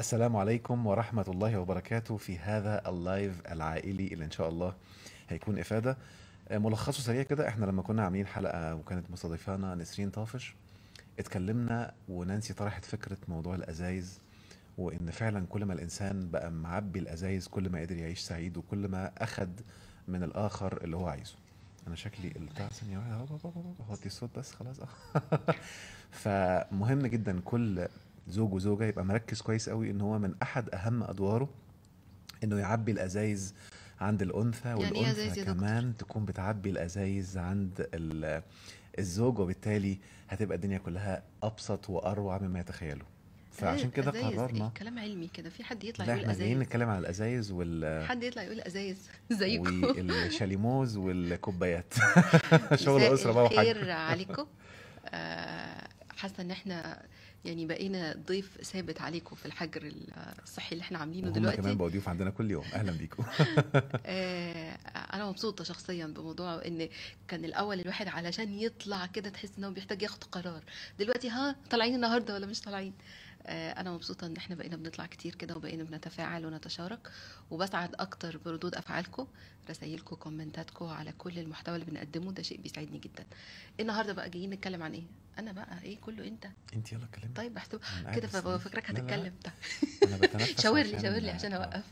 السلام عليكم ورحمة الله وبركاته في هذا اللايف العائلي اللي إن شاء الله هيكون إفادة ملخصه سريع كده إحنا لما كنا عاملين حلقة وكانت مستضيفانا نسرين طافش اتكلمنا ونانسي طرحت فكرة موضوع الأزايز وإن فعلا كل ما الإنسان بقى معبي الأزايز كل ما قدر يعيش سعيد وكل ما أخد من الآخر اللي هو عايزه أنا شكلي بتاع ثانية واحدة هوطي الصوت بس خلاص فمهم جدا كل زوج وزوجه يبقى مركز كويس قوي ان هو من احد اهم ادواره انه يعبي الازايز عند الانثى يعني إيه والانثى يعني كمان تكون بتعبي الازايز عند الزوج وبالتالي هتبقى الدنيا كلها ابسط واروع مما يتخيله فعشان كده قررنا إيه كلام علمي كده في حد يطلع يقول ازايز احنا جايين نتكلم على الازايز وال حد يطلع يقول ازايز زيكم والشاليموز والكوبايات شغل اسره بقى وحاجه عليكم آه حاسه ان احنا يعني بقينا ضيف ثابت عليكم في الحجر الصحي اللي احنا عاملينه دلوقتي كمان بقى ضيوف عندنا كل يوم اهلا بيكم آه، انا مبسوطه شخصيا بموضوع ان كان الاول الواحد علشان يطلع كده تحس انه بيحتاج ياخد قرار دلوقتي ها طالعين النهارده ولا مش طالعين آه، انا مبسوطه ان احنا بقينا بنطلع كتير كده وبقينا بنتفاعل ونتشارك وبسعد اكتر بردود افعالكم رسايلكم كومنتاتكم على كل المحتوى اللي بنقدمه ده شيء بيسعدني جدا النهارده بقى جايين نتكلم عن ايه انا بقى ايه كله انت انت يلا اتكلم طيب بحسب كده فاكرك هتتكلم طيب. انا بتنفس شاور لي شاور لي عشان اوقف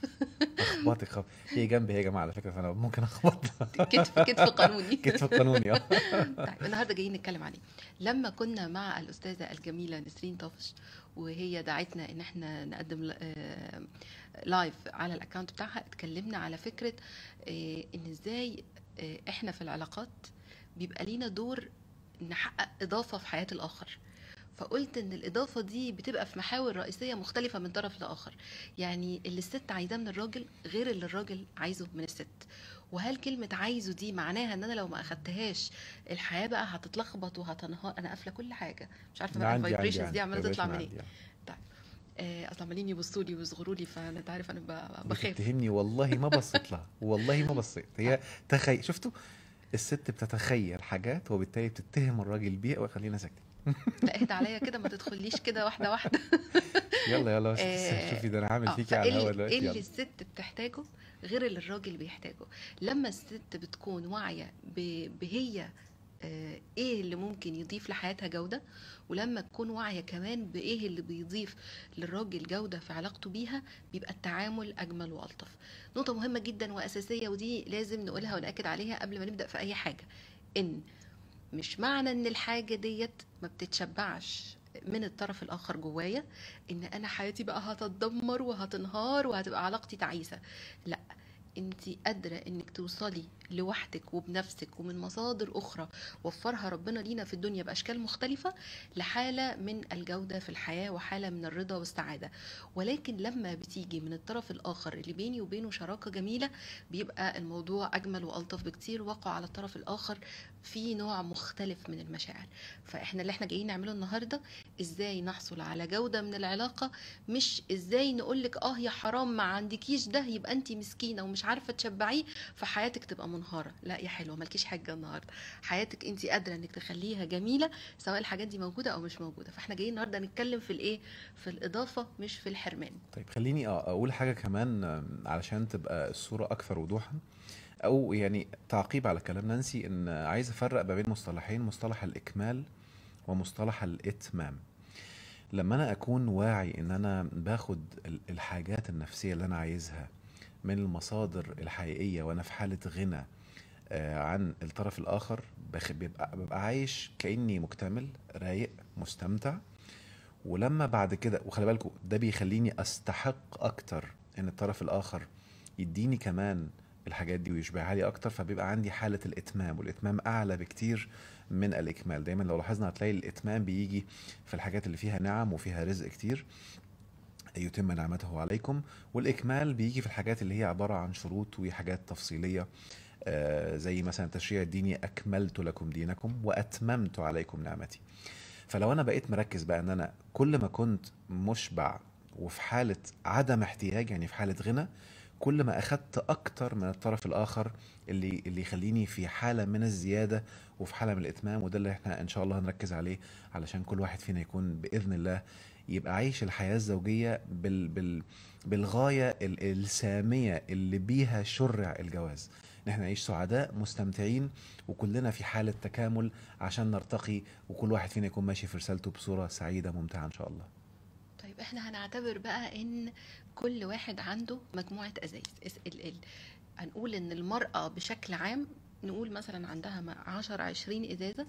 اخبطك خب هي جنبي هي يا جماعه على فكره فانا ممكن اخبط كتف كتف قانوني كتف قانوني اه طيب النهارده جايين نتكلم عن ايه لما كنا مع الاستاذه الجميله نسرين طفش وهي دعتنا ان احنا نقدم لايف آه، على الاكونت بتاعها اتكلمنا على فكره آه، ان ازاي آه، احنا في العلاقات بيبقى لينا دور نحقق اضافه في حياه الاخر فقلت ان الاضافه دي بتبقى في محاور رئيسيه مختلفه من طرف لاخر يعني اللي الست عايزاه من الراجل غير اللي الراجل عايزه من الست وهل كلمه عايزه دي معناها ان انا لو ما اخدتهاش الحياه بقى هتتلخبط وهتنهار انا قافله كل حاجه مش عارفه بقى الفايبريشنز دي عماله تطلع منين إيه. طيب اصل آه، عمالين يبصوا لي ويصغروا لي فانا انت عارف انا بخاف بتهمني والله ما بصيت لها والله ما بصيت هي تخيل شفتوا الست بتتخيل حاجات وبالتالي بتتهم الراجل بيها وخلينا ساكتين لا اهدى عليا كده ما تدخليش كده واحده واحده يلا يلا بس آه، شوفي ده انا هعمل آه، فيكي على الهوا دلوقتي ايه اللي الست بتحتاجه غير اللي الراجل بيحتاجه لما الست بتكون واعيه بهي آه، ايه اللي ممكن يضيف لحياتها جوده ولما تكون واعيه كمان بايه اللي بيضيف للراجل جوده في علاقته بيها بيبقى التعامل اجمل والطف نقطه مهمه جدا واساسيه ودي لازم نقولها وناكد عليها قبل ما نبدا في اي حاجه ان مش معنى ان الحاجه ديت ما بتتشبعش من الطرف الاخر جوايا ان انا حياتي بقى هتتدمر وهتنهار وهتبقى علاقتي تعيسه لا انت قادره انك توصلي لوحدك وبنفسك ومن مصادر أخرى وفرها ربنا لينا في الدنيا بأشكال مختلفة لحالة من الجودة في الحياة وحالة من الرضا والسعادة ولكن لما بتيجي من الطرف الآخر اللي بيني وبينه شراكة جميلة بيبقى الموضوع أجمل وألطف بكتير وقع على الطرف الآخر في نوع مختلف من المشاعر فإحنا اللي احنا جايين نعمله النهاردة إزاي نحصل على جودة من العلاقة مش إزاي نقولك آه يا حرام ما عندكيش ده يبقى أنت مسكينة ومش عارفة تشبعيه فحياتك تبقى منهاره لا يا حلوه مالكيش حاجه النهارده حياتك انت قادره انك تخليها جميله سواء الحاجات دي موجوده او مش موجوده فاحنا جايين النهارده نتكلم في الايه في الاضافه مش في الحرمان طيب خليني اقول حاجه كمان علشان تبقى الصوره اكثر وضوحا او يعني تعقيب على كلام نانسي ان عايز افرق ما بين مصطلحين مصطلح الاكمال ومصطلح الاتمام لما انا اكون واعي ان انا باخد الحاجات النفسيه اللي انا عايزها من المصادر الحقيقيه وانا في حاله غنى آه، عن الطرف الاخر ببقى, ببقى عايش كاني مكتمل رايق مستمتع ولما بعد كده وخلي بالكم ده بيخليني استحق اكتر ان الطرف الاخر يديني كمان الحاجات دي ويشبعها لي اكتر فبيبقى عندي حاله الاتمام والاتمام اعلى بكتير من الاكمال دايما لو لاحظنا هتلاقي الاتمام بيجي في الحاجات اللي فيها نعم وفيها رزق كتير يتم نعمته عليكم والإكمال بيجي في الحاجات اللي هي عبارة عن شروط وحاجات تفصيلية آه، زي مثلا التشريع الديني أكملت لكم دينكم وأتممت عليكم نعمتي فلو أنا بقيت مركز بقى أن أنا كل ما كنت مشبع وفي حالة عدم احتياج يعني في حالة غنى كل ما أخدت أكتر من الطرف الآخر اللي اللي يخليني في حالة من الزيادة وفي حالة من الإتمام وده اللي احنا إن شاء الله هنركز عليه علشان كل واحد فينا يكون بإذن الله يبقى عايش الحياه الزوجيه بال بال بالغايه الساميه اللي بيها شرع الجواز ان احنا نعيش سعداء مستمتعين وكلنا في حاله تكامل عشان نرتقي وكل واحد فينا يكون ماشي في رسالته بصوره سعيده ممتعه ان شاء الله طيب احنا هنعتبر بقى ان كل واحد عنده مجموعه ازايز هنقول ان المراه بشكل عام نقول مثلا عندها 10 20 ازازه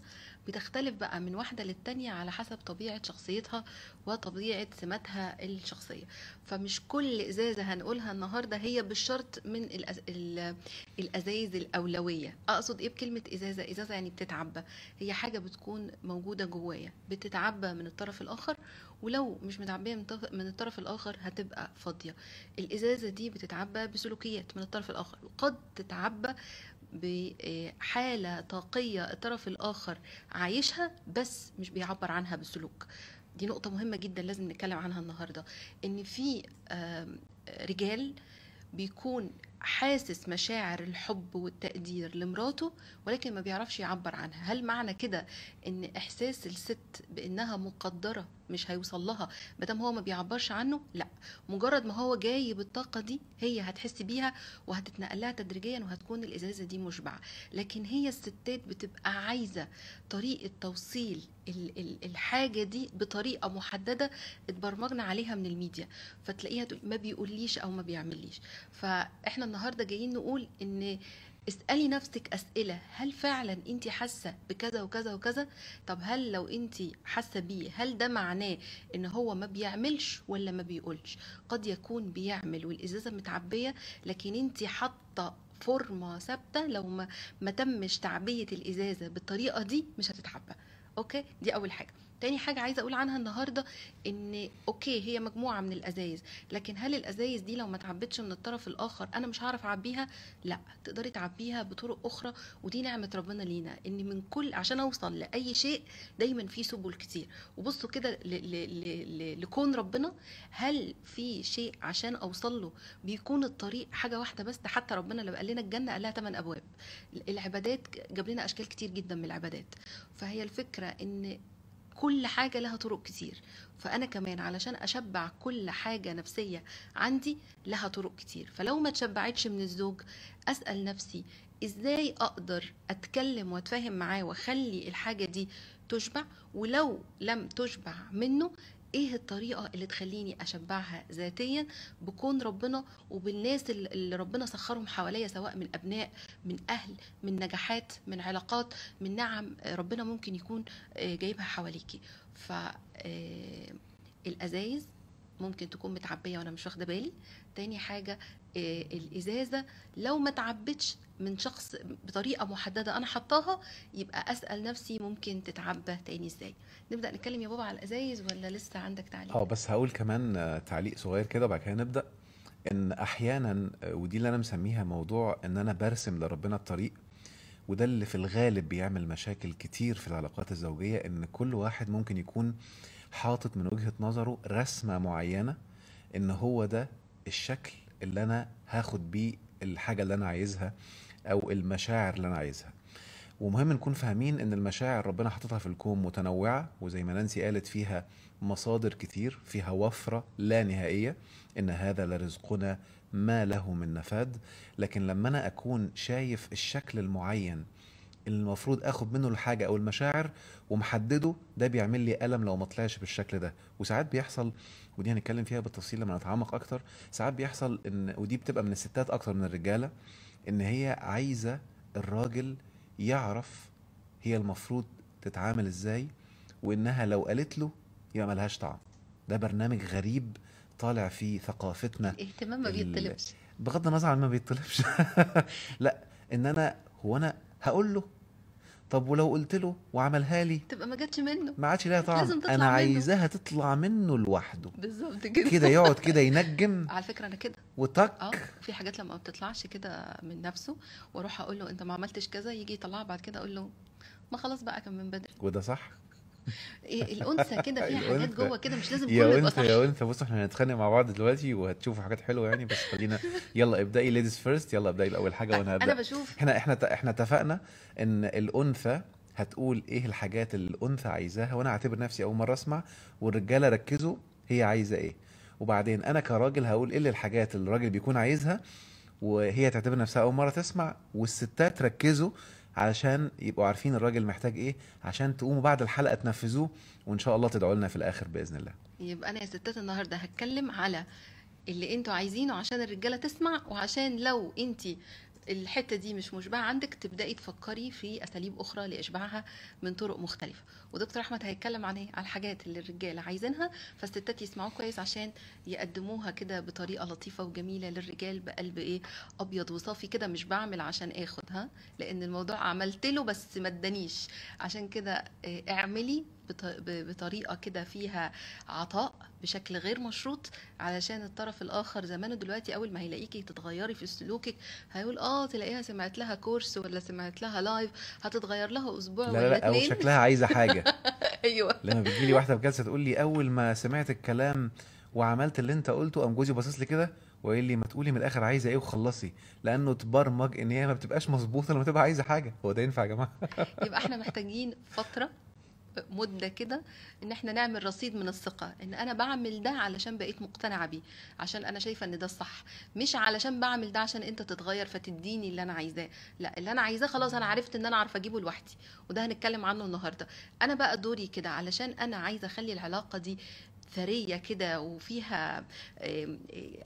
بتختلف بقى من واحده للتانيه على حسب طبيعه شخصيتها وطبيعه سماتها الشخصيه فمش كل ازازه هنقولها النهارده هي بالشرط من الأز... الازايز الاولويه اقصد ايه بكلمه ازازه ازازه يعني بتتعبى هي حاجه بتكون موجوده جوايا بتتعبى من الطرف الاخر ولو مش متعبيه من الطرف الاخر هتبقى فاضيه الازازه دي بتتعبى بسلوكيات من الطرف الاخر وقد تتعبى بحالة طاقية الطرف الآخر عايشها بس مش بيعبر عنها بسلوك دي نقطة مهمة جدا لازم نتكلم عنها النهاردة إن في رجال بيكون حاسس مشاعر الحب والتقدير لمراته ولكن ما بيعرفش يعبر عنها هل معنى كده ان احساس الست بانها مقدره مش هيوصل لها ما دام هو ما بيعبرش عنه لا مجرد ما هو جايب الطاقه دي هي هتحس بيها وهتتنقل لها تدريجيا وهتكون الازازه دي مشبعه لكن هي الستات بتبقى عايزه طريقه توصيل الحاجه دي بطريقه محدده اتبرمجنا عليها من الميديا فتلاقيها ما بيقوليش او ما بيعمليش فاحنا النهارده جايين نقول ان اسألي نفسك أسئلة هل فعلا أنت حاسة بكذا وكذا وكذا طب هل لو أنت حاسة بيه هل ده معناه أن هو ما بيعملش ولا ما بيقولش قد يكون بيعمل والإزازة متعبية لكن أنت حاطة فورمة ثابتة لو ما, ما تمش تعبية الإزازة بالطريقة دي مش هتتعبى أوكي دي أول حاجة تاني حاجة عايزة أقول عنها النهاردة إن أوكي هي مجموعة من الأزايز لكن هل الأزايز دي لو ما تعبتش من الطرف الآخر أنا مش هعرف أعبيها؟ لا تقدري تعبيها بطرق أخرى ودي نعمة ربنا لينا إن من كل عشان أوصل لأي شيء دايما في سبل كتير وبصوا كده لكون ربنا هل في شيء عشان أوصل له بيكون الطريق حاجة واحدة بس ده حتى ربنا لو قال لنا الجنة قال لها ثمان أبواب العبادات جاب لنا أشكال كتير جدا من العبادات فهي الفكرة إن كل حاجة لها طرق كتير فأنا كمان علشان أشبع كل حاجة نفسية عندي لها طرق كتير فلو ما تشبعتش من الزوج أسأل نفسي إزاي أقدر أتكلم وأتفاهم معاه وأخلي الحاجة دي تشبع ولو لم تشبع منه ايه الطريقه اللي تخليني اشبعها ذاتيا بكون ربنا وبالناس اللي ربنا سخرهم حواليا سواء من ابناء من اهل من نجاحات من علاقات من نعم ربنا ممكن يكون آه، جايبها حواليكي ف آه، الازايز ممكن تكون متعبيه وانا مش واخده بالي تاني حاجه آه، الازازه لو ما تعبتش من شخص بطريقه محدده انا حطاها يبقى اسال نفسي ممكن تتعبى تاني ازاي نبدا نتكلم يا بابا على الازايز ولا لسه عندك تعليق اه بس هقول كمان تعليق صغير كده وبعد كده نبدا ان احيانا ودي اللي انا مسميها موضوع ان انا برسم لربنا الطريق وده اللي في الغالب بيعمل مشاكل كتير في العلاقات الزوجيه ان كل واحد ممكن يكون حاطط من وجهه نظره رسمه معينه ان هو ده الشكل اللي انا هاخد بيه الحاجه اللي انا عايزها او المشاعر اللي انا عايزها ومهم نكون فاهمين ان المشاعر ربنا حاططها في الكون متنوعه وزي ما نانسي قالت فيها مصادر كتير فيها وفره لا نهائيه ان هذا لرزقنا ما له من نفاد لكن لما انا اكون شايف الشكل المعين اللي المفروض اخد منه الحاجه او المشاعر ومحدده ده بيعمل لي الم لو ما طلعش بالشكل ده وساعات بيحصل ودي هنتكلم فيها بالتفصيل لما نتعمق اكتر ساعات بيحصل ان ودي بتبقى من الستات اكتر من الرجاله ان هي عايزه الراجل يعرف هي المفروض تتعامل ازاي وانها لو قالت له يبقى ملهاش طعم ده برنامج غريب طالع في ثقافتنا الاهتمام ما بيطلبش بغض النظر عن ما بيطلبش لا ان انا هو انا هقول له طب ولو قلت له وعملها لي تبقى ما جاتش منه ما عادش ليها طعم لازم تطلع انا منه. عايزاها تطلع منه لوحده بالظبط كده كده يقعد كده ينجم على فكره انا كده وتك اه في حاجات لما ما بتطلعش كده من نفسه واروح اقول له انت ما عملتش كذا يجي يطلعها بعد كده اقول له ما خلاص بقى كان من بدري وده صح إيه، الانثى كده فيها حاجات جوه كده مش لازم كل يا انثى يا انثى بصوا احنا هنتخانق مع بعض دلوقتي وهتشوفوا حاجات حلوه يعني بس خلينا يلا ابدأي ليديز فيرست يلا ابدأي الاول حاجه وانا هبدأ انا بشوف احنا احنا احنا اتفقنا ان الانثى هتقول ايه الحاجات اللي الانثى عايزاها وانا هعتبر نفسي اول مره اسمع والرجاله ركزوا هي عايزه ايه وبعدين انا كراجل هقول ايه الحاجات اللي الراجل بيكون عايزها وهي تعتبر نفسها اول مره تسمع والستات ركزوا علشان يبقوا عارفين الراجل محتاج ايه عشان تقوموا بعد الحلقه تنفذوه وان شاء الله تدعوا لنا في الاخر باذن الله يبقى انا يا ستات النهارده هتكلم على اللي انتوا عايزينه عشان الرجاله تسمع وعشان لو انت الحته دي مش مشبعه عندك تبداي تفكري في اساليب اخرى لاشباعها من طرق مختلفه ودكتور احمد هيتكلم عن ايه؟ على الحاجات اللي الرجاله عايزينها فالستات يسمعوه كويس عشان يقدموها كده بطريقه لطيفه وجميله للرجال بقلب ايه ابيض وصافي كده مش بعمل عشان اخد ها لان الموضوع عملت له بس ما ادانيش عشان كده آه، اعملي بطريقه كده فيها عطاء بشكل غير مشروط علشان الطرف الاخر زمانه دلوقتي اول ما هيلاقيكي تتغيري في سلوكك هيقول اه تلاقيها سمعت لها كورس ولا سمعت لها لايف هتتغير لها اسبوع لا ولا لا, لا او شكلها عايزه حاجه حاجه ايوه لما بتجي لي واحده في جلسه تقول لي اول ما سمعت الكلام وعملت اللي انت قلته قام جوزي باصص لي كده وقال لي ما تقولي من الاخر عايزه ايه وخلصي لانه تبرمج ان هي ما بتبقاش مظبوطه لما تبقى عايزه حاجه هو ده ينفع يا جماعه يبقى احنا محتاجين فتره مده كده ان احنا نعمل رصيد من الثقه ان انا بعمل ده علشان بقيت مقتنعه بيه عشان انا شايفه ان ده الصح مش علشان بعمل ده عشان انت تتغير فتديني اللي انا عايزاه لا اللي انا عايزاه خلاص انا عرفت ان انا عارفه اجيبه لوحدي وده هنتكلم عنه النهارده انا بقى دوري كده علشان انا عايزه اخلي العلاقه دي ثريه كده وفيها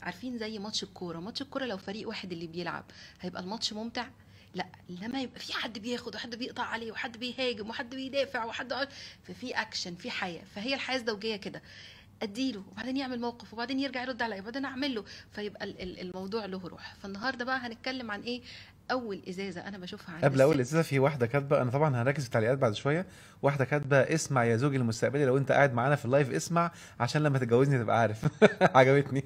عارفين زي ماتش الكوره ماتش الكوره لو فريق واحد اللي بيلعب هيبقى الماتش ممتع لا لما يبقى في حد بياخد وحد بيقطع عليه وحد بيهاجم وحد بيدافع وحد ففي اكشن في حياه فهي الحياه الزوجيه كده اديله وبعدين يعمل موقف وبعدين يرجع يرد عليا وبعدين اعمل له فيبقى الموضوع له روح فالنهارده بقى هنتكلم عن ايه اول ازازه انا بشوفها على قبل اول ازازه في واحده كاتبه انا طبعا هركز في التعليقات بعد شويه واحده كاتبه اسمع يا زوجي المستقبلي لو انت قاعد معانا في اللايف اسمع عشان لما تتجوزني تبقى عارف عجبتني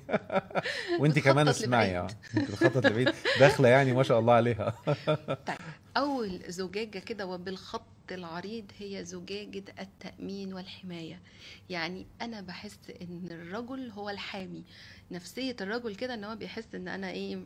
وانت كمان اسمعي اه انت بتخطط لبعيد داخله يعني ما شاء الله عليها طيب أول زجاجة كده وبالخط العريض هي زجاجة التأمين والحماية يعني أنا بحس إن الرجل هو الحامي نفسية الرجل كده إن هو بيحس إن أنا إيه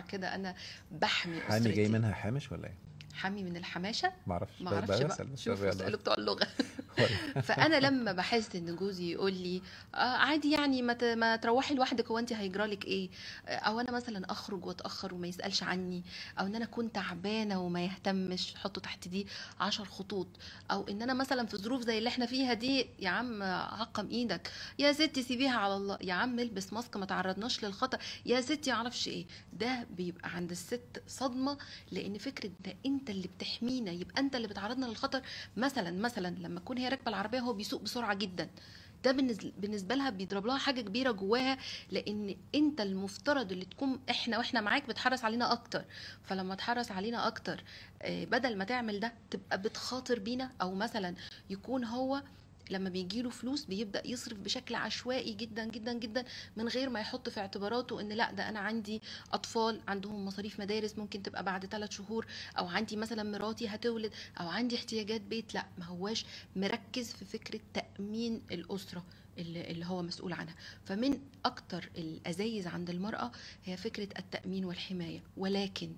كده أنا بحمي أسرتي حامي جاي منها حامش ولا إيه؟ حمي من الحماشه معرفش معرفش بقى شوف بتوع اللغه فانا لما بحس ان جوزي يقول لي آه عادي يعني ما ما تروحي لوحدك هو انت هيجرى لك ايه آه، او انا مثلا اخرج واتاخر وما يسالش عني او ان انا اكون تعبانه وما يهتمش حطه تحت دي عشر خطوط او ان انا مثلا في ظروف زي اللي احنا فيها دي يا عم عقم ايدك يا ستي سيبيها على الله يا عم البس ماسك ما تعرضناش للخطر يا ستي معرفش ايه ده بيبقى عند الست صدمه لان فكره ده انت انت اللي بتحمينا يبقى انت اللي بتعرضنا للخطر مثلا مثلا لما تكون هي راكبه العربيه وهو بيسوق بسرعه جدا ده بالنسبه لها بيضرب لها حاجه كبيره جواها لان انت المفترض اللي تكون احنا واحنا معاك بتحرص علينا اكتر فلما تحرص علينا اكتر آه، بدل ما تعمل ده تبقى بتخاطر بينا او مثلا يكون هو لما بيجي له فلوس بيبدا يصرف بشكل عشوائي جدا جدا جدا من غير ما يحط في اعتباراته ان لا ده انا عندي اطفال عندهم مصاريف مدارس ممكن تبقى بعد ثلاث شهور او عندي مثلا مراتي هتولد او عندي احتياجات بيت لا ما هواش مركز في فكره تامين الاسره اللي هو مسؤول عنها فمن اكتر الازايز عند المراه هي فكره التامين والحمايه ولكن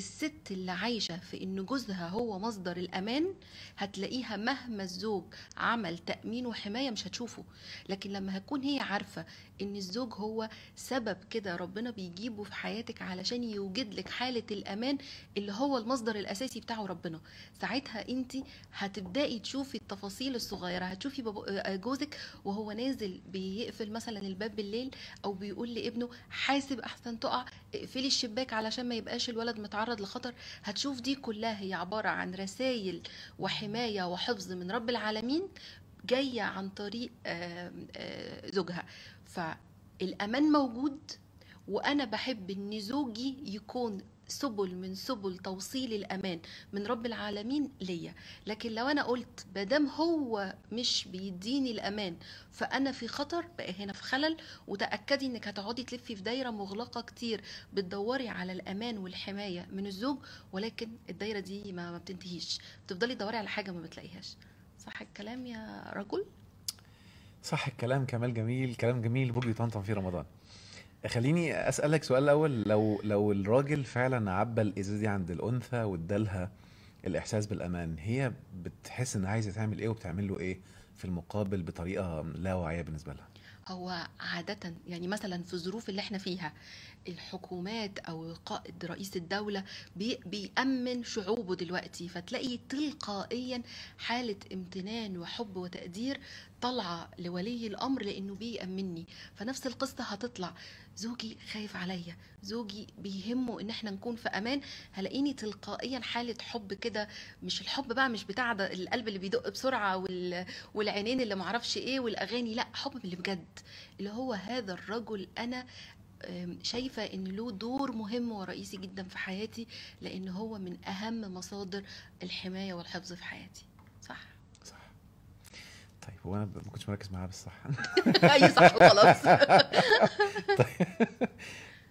الست اللي عايشة في إن جوزها هو مصدر الأمان هتلاقيها مهما الزوج عمل تأمين وحماية مش هتشوفه لكن لما هتكون هي عارفة إن الزوج هو سبب كده ربنا بيجيبه في حياتك علشان يوجد لك حالة الأمان اللي هو المصدر الأساسي بتاعه ربنا ساعتها أنت هتبدأي تشوفي التفاصيل الصغيرة هتشوفي آه، جوزك وهو نازل بيقفل مثلا الباب بالليل أو بيقول لابنه حاسب أحسن تقع اقفلي الشباك علشان ما يبقاش الولد متعرض تتعرض لخطر هتشوف دي كلها هي عبارة عن رسائل وحماية وحفظ من رب العالمين جاية عن طريق زوجها فالأمان موجود وأنا بحب إن زوجي يكون سبل من سبل توصيل الامان من رب العالمين ليا لكن لو انا قلت مادام هو مش بيديني الامان فانا في خطر بقى هنا في خلل وتاكدي انك هتقعدي تلفي في دايره مغلقه كتير بتدوري على الامان والحمايه من الزوج ولكن الدايره دي ما بتنتهيش بتفضلي تدوري على حاجه ما بتلاقيهاش صح الكلام يا رجل صح الكلام كمال جميل كلام جميل برج طنطن في رمضان خليني اسالك سؤال الاول لو لو الراجل فعلا عبى الازاز دي عند الانثى وادالها الاحساس بالامان هي بتحس انها عايزه تعمل ايه وبتعمل له ايه في المقابل بطريقه لا واعيه بالنسبه لها هو عادة يعني مثلا في الظروف اللي احنا فيها الحكومات او قائد رئيس الدولة بي بيأمن شعوبه دلوقتي فتلاقي تلقائيا حالة امتنان وحب وتقدير طالعه لولي الامر لانه بيأمني فنفس القصه هتطلع زوجي خايف عليا زوجي بيهمه ان احنا نكون في امان هلاقيني تلقائيا حاله حب كده مش الحب بقى مش بتاع ده القلب اللي بيدق بسرعه وال... والعينين اللي معرفش ايه والاغاني لا حب اللي بجد اللي هو هذا الرجل انا شايفة ان له دور مهم ورئيسي جدا في حياتي لان هو من اهم مصادر الحماية والحفظ في حياتي طيب هو انا ما كنتش مركز معاها بالصح اي صح وخلاص طيب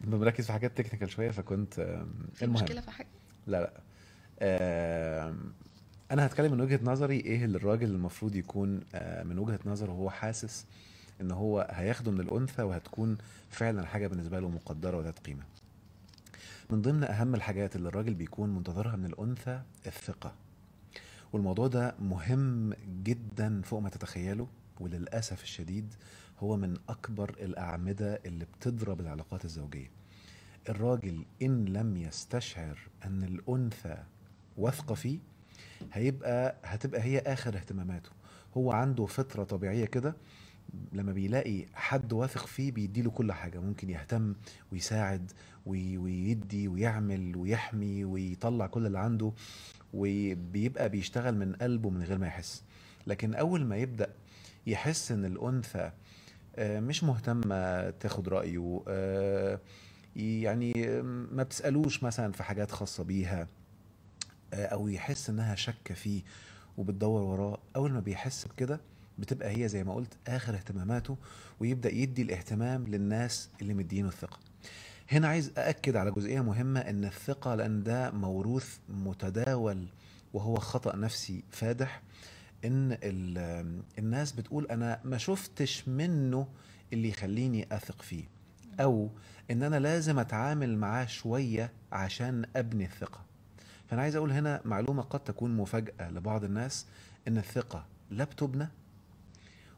مركز في حاجات تكنيكال شويه فكنت المهم مشكله في حاجه لا لا انا هتكلم من وجهه نظري ايه اللي الراجل المفروض يكون آه، من وجهه نظره هو حاسس ان هو هياخده من الانثى وهتكون فعلا حاجه بالنسبه له مقدره وذات قيمه من ضمن اهم الحاجات اللي الراجل بيكون منتظرها من الانثى الثقه والموضوع ده مهم جدا فوق ما تتخيله وللأسف الشديد هو من أكبر الأعمدة اللي بتضرب العلاقات الزوجية الراجل إن لم يستشعر أن الأنثى واثقة فيه هيبقى هتبقى هي آخر اهتماماته هو عنده فطرة طبيعية كده لما بيلاقي حد واثق فيه بيديله كل حاجة ممكن يهتم ويساعد ويدي ويعمل ويحمي ويطلع كل اللي عنده وبيبقى بيشتغل من قلبه من غير ما يحس لكن اول ما يبدا يحس ان الانثى آه، مش مهتمه تاخد رايه آه، يعني ما بتسالوش مثلا في حاجات خاصه بيها آه، او يحس انها شاكه فيه وبتدور وراه اول ما بيحس بكده بتبقى هي زي ما قلت اخر اهتماماته ويبدا يدي الاهتمام للناس اللي مدينه الثقه هنا عايز أأكد على جزئية مهمة إن الثقة لأن ده موروث متداول وهو خطأ نفسي فادح إن الناس بتقول أنا ما شفتش منه اللي يخليني أثق فيه أو إن أنا لازم أتعامل معاه شوية عشان أبني الثقة فأنا عايز أقول هنا معلومة قد تكون مفاجأة لبعض الناس إن الثقة لا بتبنى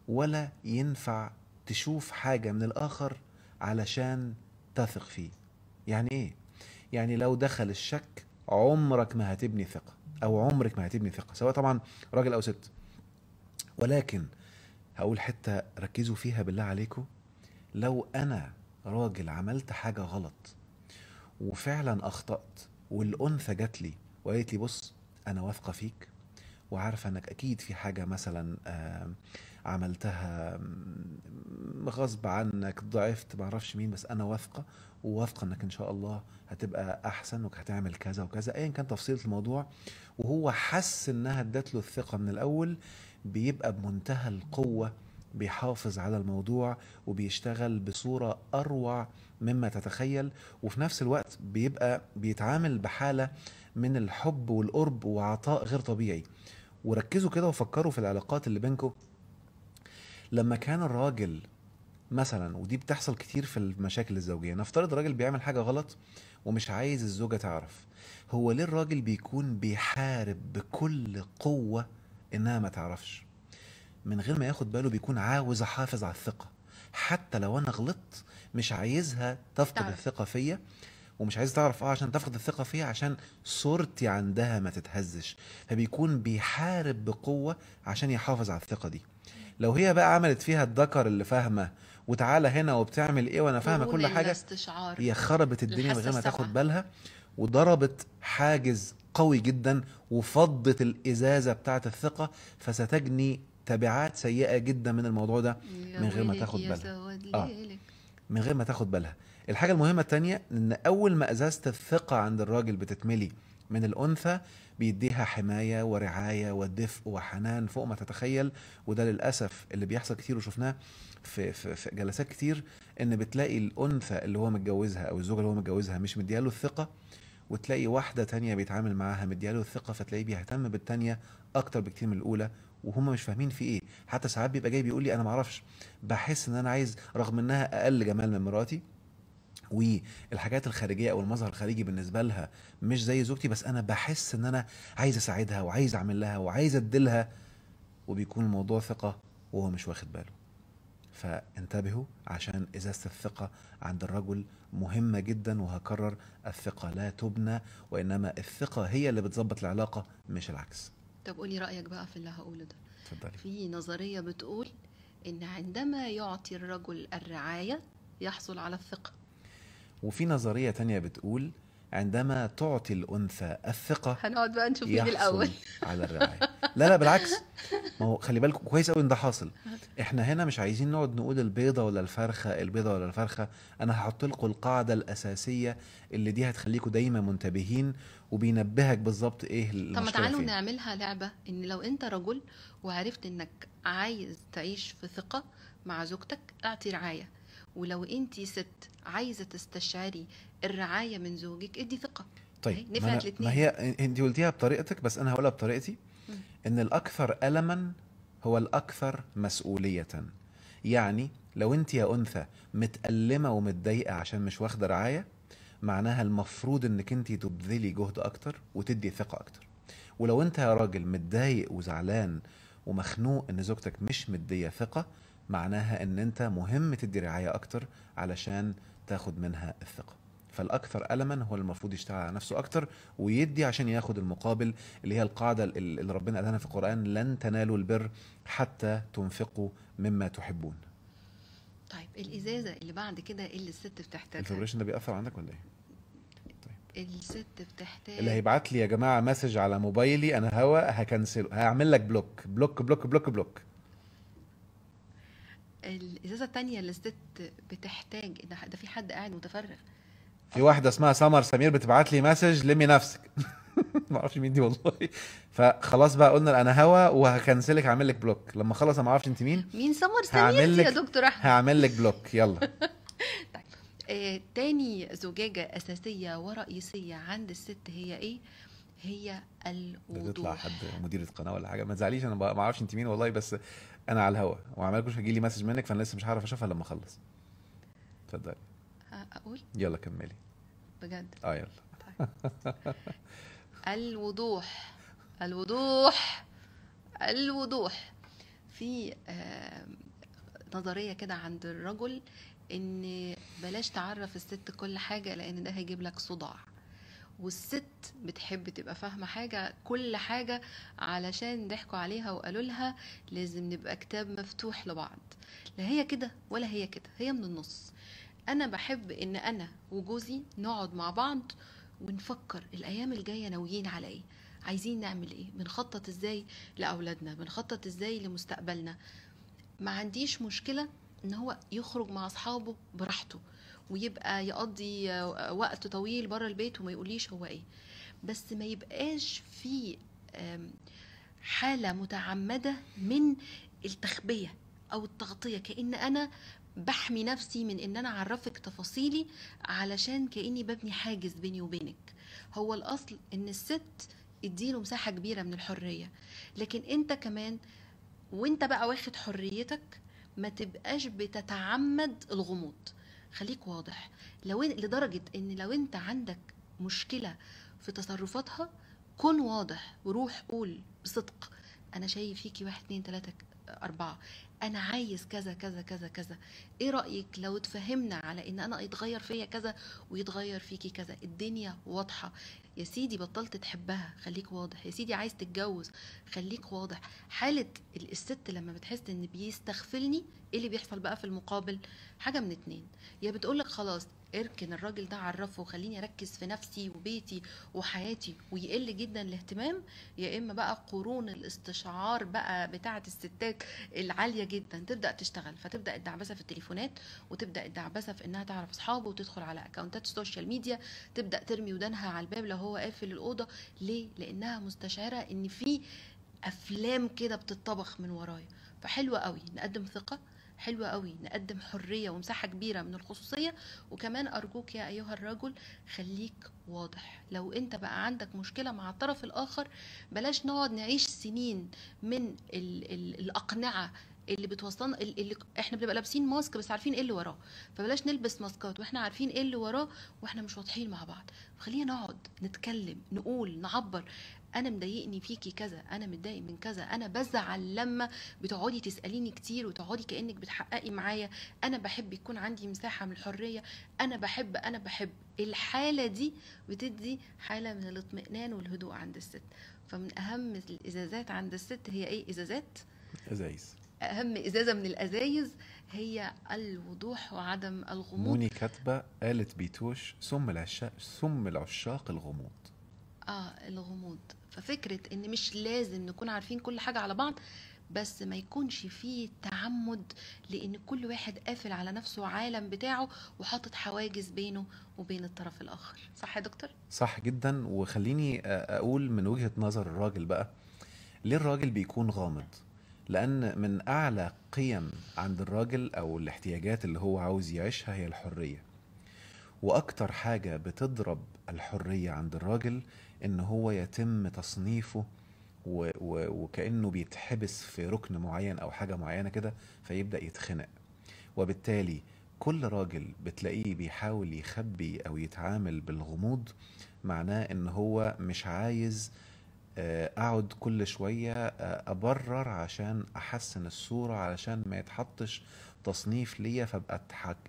ولا ينفع تشوف حاجة من الآخر علشان تثق فيه يعني ايه يعني لو دخل الشك عمرك ما هتبني ثقه او عمرك ما هتبني ثقه سواء طبعا راجل او ست ولكن هقول حته ركزوا فيها بالله عليكم لو انا راجل عملت حاجه غلط وفعلا اخطات والانثى جات لي وقالت لي بص انا واثقه فيك وعارفه انك اكيد في حاجه مثلا آه، عملتها غصب عنك ضعفت ما اعرفش مين بس انا واثقه وواثقه انك ان شاء الله هتبقى احسن وهتعمل كذا وكذا ايا كان تفصيلة الموضوع وهو حس انها ادت له الثقه من الاول بيبقى بمنتهى القوه بيحافظ على الموضوع وبيشتغل بصوره اروع مما تتخيل وفي نفس الوقت بيبقى بيتعامل بحاله من الحب والقرب وعطاء غير طبيعي وركزوا كده وفكروا في العلاقات اللي بينكم لما كان الراجل مثلا ودي بتحصل كتير في المشاكل الزوجيه نفترض الراجل بيعمل حاجه غلط ومش عايز الزوجه تعرف هو ليه الراجل بيكون بيحارب بكل قوه انها ما تعرفش من غير ما ياخد باله بيكون عاوز احافظ على الثقه حتى لو انا غلطت مش عايزها تفقد تعرف. الثقه فيا ومش عايز تعرف اه عشان تفقد الثقه فيها عشان صورتي عندها ما تتهزش فبيكون بيحارب بقوه عشان يحافظ على الثقه دي لو هي بقى عملت فيها الذكر اللي فاهمه وتعالى هنا وبتعمل ايه وانا فاهمه كل حاجه هي خربت الدنيا من غير ما تاخد بالها وضربت حاجز قوي جدا وفضت الازازه بتاعه الثقه فستجني تبعات سيئه جدا من الموضوع ده من غير ما تاخد بالها آه. من غير ما تاخد بالها الحاجه المهمه الثانيه ان اول ما ازازه الثقه عند الراجل بتتملي من الانثى بيديها حمايه ورعايه ودفء وحنان فوق ما تتخيل وده للاسف اللي بيحصل كتير وشفناه في, في, في جلسات كتير ان بتلاقي الانثى اللي هو متجوزها او الزوجه اللي هو متجوزها مش مدياله الثقه وتلاقي واحده تانية بيتعامل معاها مدياله الثقه فتلاقيه بيهتم بالتانية اكتر بكتير من الاولى وهم مش فاهمين في ايه حتى ساعات بيبقى جاي بيقول لي انا معرفش بحس ان انا عايز رغم انها اقل جمال من مراتي والحاجات الخارجيه او المظهر الخارجي بالنسبه لها مش زي زوجتي بس انا بحس ان انا عايز اساعدها وعايز اعمل لها وعايز اديلها وبيكون الموضوع ثقه وهو مش واخد باله فانتبهوا عشان ازازه الثقه عند الرجل مهمه جدا وهكرر الثقه لا تبنى وانما الثقه هي اللي بتظبط العلاقه مش العكس طب قولي رايك بقى في اللي هقوله ده اتفضلي في نظريه بتقول ان عندما يعطي الرجل الرعايه يحصل على الثقه وفي نظريه تانية بتقول عندما تعطي الانثى الثقه هنقعد بقى نشوف مين الاول على الرعايه لا لا بالعكس ما هو خلي بالكم كويس قوي ان ده حاصل احنا هنا مش عايزين نقعد نقول البيضه ولا الفرخه البيضه ولا الفرخه انا هحط لكم القاعده الاساسيه اللي دي هتخليكم دايما منتبهين وبينبهك بالظبط ايه طب ما تعالوا نعملها لعبه ان لو انت رجل وعرفت انك عايز تعيش في ثقه مع زوجتك اعطي رعايه ولو انت ست عايزه تستشعري الرعايه من زوجك ادي ثقه طيب إيه؟ ما, أنا ما هي انت قلتيها بطريقتك بس انا هقولها بطريقتي م. ان الاكثر الما هو الاكثر مسؤوليه يعني لو انت يا انثى متألمه ومتضايقه عشان مش واخده رعايه معناها المفروض انك انت تبذلي جهد اكتر وتدي ثقه اكتر ولو انت يا راجل متضايق وزعلان ومخنوق ان زوجتك مش مديه ثقه معناها ان انت مهم تدي رعايه اكتر علشان تاخد منها الثقه فالاكثر الما هو المفروض يشتغل على نفسه اكتر ويدي عشان ياخد المقابل اللي هي القاعده اللي ربنا قالها في القران لن تنالوا البر حتى تنفقوا مما تحبون طيب الازازه اللي بعد كده اللي الست بتحتاجها الفبريشن ده بيأثر عندك ولا ايه طيب. الست بتحتاج اللي هيبعت لي يا جماعه مسج على موبايلي انا هوا هكنسله هعمل لك بلوك بلوك بلوك بلوك بلوك الازازه الثانيه اللي الست بتحتاج ده, في حد قاعد متفرغ في واحده اسمها سمر سمير بتبعت لي مسج لمي نفسك ما اعرفش مين دي والله فخلاص بقى قلنا انا هوا وهكنسلك هعمل لك بلوك لما خلص انا ما اعرفش انت مين مين سمر سمير يا دكتور احمد هعمل لك بلوك يلا طيب آه تاني زجاجه اساسيه ورئيسيه عند الست هي ايه هي الوضوح تطلع حد مديرة قناة ولا حاجه ما تزعليش انا ما اعرفش انت مين والله بس انا على الهوا وعمال مش هيجي لي مسج منك فانا لسه مش هعرف اشوفها لما اخلص اتفضلي اقول يلا كملي بجد اه يلا طيب. الوضوح الوضوح الوضوح في آه، نظريه كده عند الرجل ان بلاش تعرف الست كل حاجه لان ده هيجيب لك صداع والست بتحب تبقى فاهمة حاجة كل حاجة علشان ضحكوا عليها وقالوا لها لازم نبقى كتاب مفتوح لبعض لا هي كده ولا هي كده هي من النص أنا بحب إن أنا وجوزي نقعد مع بعض ونفكر الأيام الجاية ناويين على إيه عايزين نعمل إيه بنخطط إزاي لأولادنا بنخطط إزاي لمستقبلنا ما عنديش مشكلة إن هو يخرج مع أصحابه براحته ويبقى يقضي وقت طويل بره البيت وما يقوليش هو ايه بس ما يبقاش في حاله متعمده من التخبيه او التغطيه كان انا بحمي نفسي من ان انا اعرفك تفاصيلي علشان كاني ببني حاجز بيني وبينك هو الاصل ان الست اديله مساحه كبيره من الحريه لكن انت كمان وانت بقى واخد حريتك ما تبقاش بتتعمد الغموض خليك واضح لو لدرجه ان لو انت عندك مشكله في تصرفاتها كن واضح وروح قول بصدق انا شايف فيكي واحد اتنين تلاته اربعه انا عايز كذا كذا كذا كذا ايه رايك لو اتفهمنا على ان انا يتغير فيا كذا ويتغير فيكي كذا الدنيا واضحه يا سيدي بطلت تحبها خليك واضح يا سيدي عايز تتجوز خليك واضح حاله الست لما بتحس ان بيستغفلني ايه اللي بيحصل بقى في المقابل حاجه من اتنين يا بتقولك خلاص اركن الراجل ده عرفه وخليني اركز في نفسي وبيتي وحياتي ويقل جدا الاهتمام يا اما بقى قرون الاستشعار بقى بتاعه الستات العاليه جدا تبدا تشتغل فتبدا الدعبسه في التليفونات وتبدا الدعبسه في انها تعرف اصحابه وتدخل على اكونتات السوشيال ميديا تبدا ترمي ودانها على الباب لو هو قافل الاوضه ليه لانها مستشعره ان في افلام كده بتطبخ من ورايا فحلوه قوي نقدم ثقه حلوة قوي نقدم حرية ومساحة كبيرة من الخصوصية وكمان أرجوك يا أيها الرجل خليك واضح لو أنت بقى عندك مشكلة مع الطرف الآخر بلاش نقعد نعيش سنين من الـ الـ الأقنعة اللي بتوصلنا اللي احنا بنبقى لابسين ماسك بس عارفين ايه اللي وراه فبلاش نلبس ماسكات واحنا عارفين ايه اللي وراه واحنا مش واضحين مع بعض خلينا نقعد نتكلم نقول نعبر انا مضايقني فيكي كذا انا متضايق من كذا انا بزعل لما بتقعدي تساليني كتير وتقعدي كانك بتحققي معايا انا بحب يكون عندي مساحه من الحريه انا بحب انا بحب الحاله دي بتدي حاله من الاطمئنان والهدوء عند الست فمن اهم الازازات عند الست هي ايه ازازات ازايز اهم ازازه من الازايز هي الوضوح وعدم الغموض موني كاتبه قالت بيتوش ثم العشاق ثم العشاق الغموض اه الغموض ففكره ان مش لازم نكون عارفين كل حاجه على بعض بس ما يكونش فيه تعمد لان كل واحد قافل على نفسه عالم بتاعه وحاطط حواجز بينه وبين الطرف الاخر صح يا دكتور صح جدا وخليني اقول من وجهه نظر الراجل بقى ليه الراجل بيكون غامض لان من اعلى قيم عند الراجل او الاحتياجات اللي هو عاوز يعيشها هي الحريه واكتر حاجه بتضرب الحرية عند الراجل ان هو يتم تصنيفه و و وكأنه بيتحبس في ركن معين او حاجة معينة كده فيبدأ يتخنق وبالتالي كل راجل بتلاقيه بيحاول يخبي او يتعامل بالغموض معناه ان هو مش عايز آه، اقعد كل شويه آه، ابرر عشان احسن الصوره علشان ما يتحطش تصنيف ليا فابقى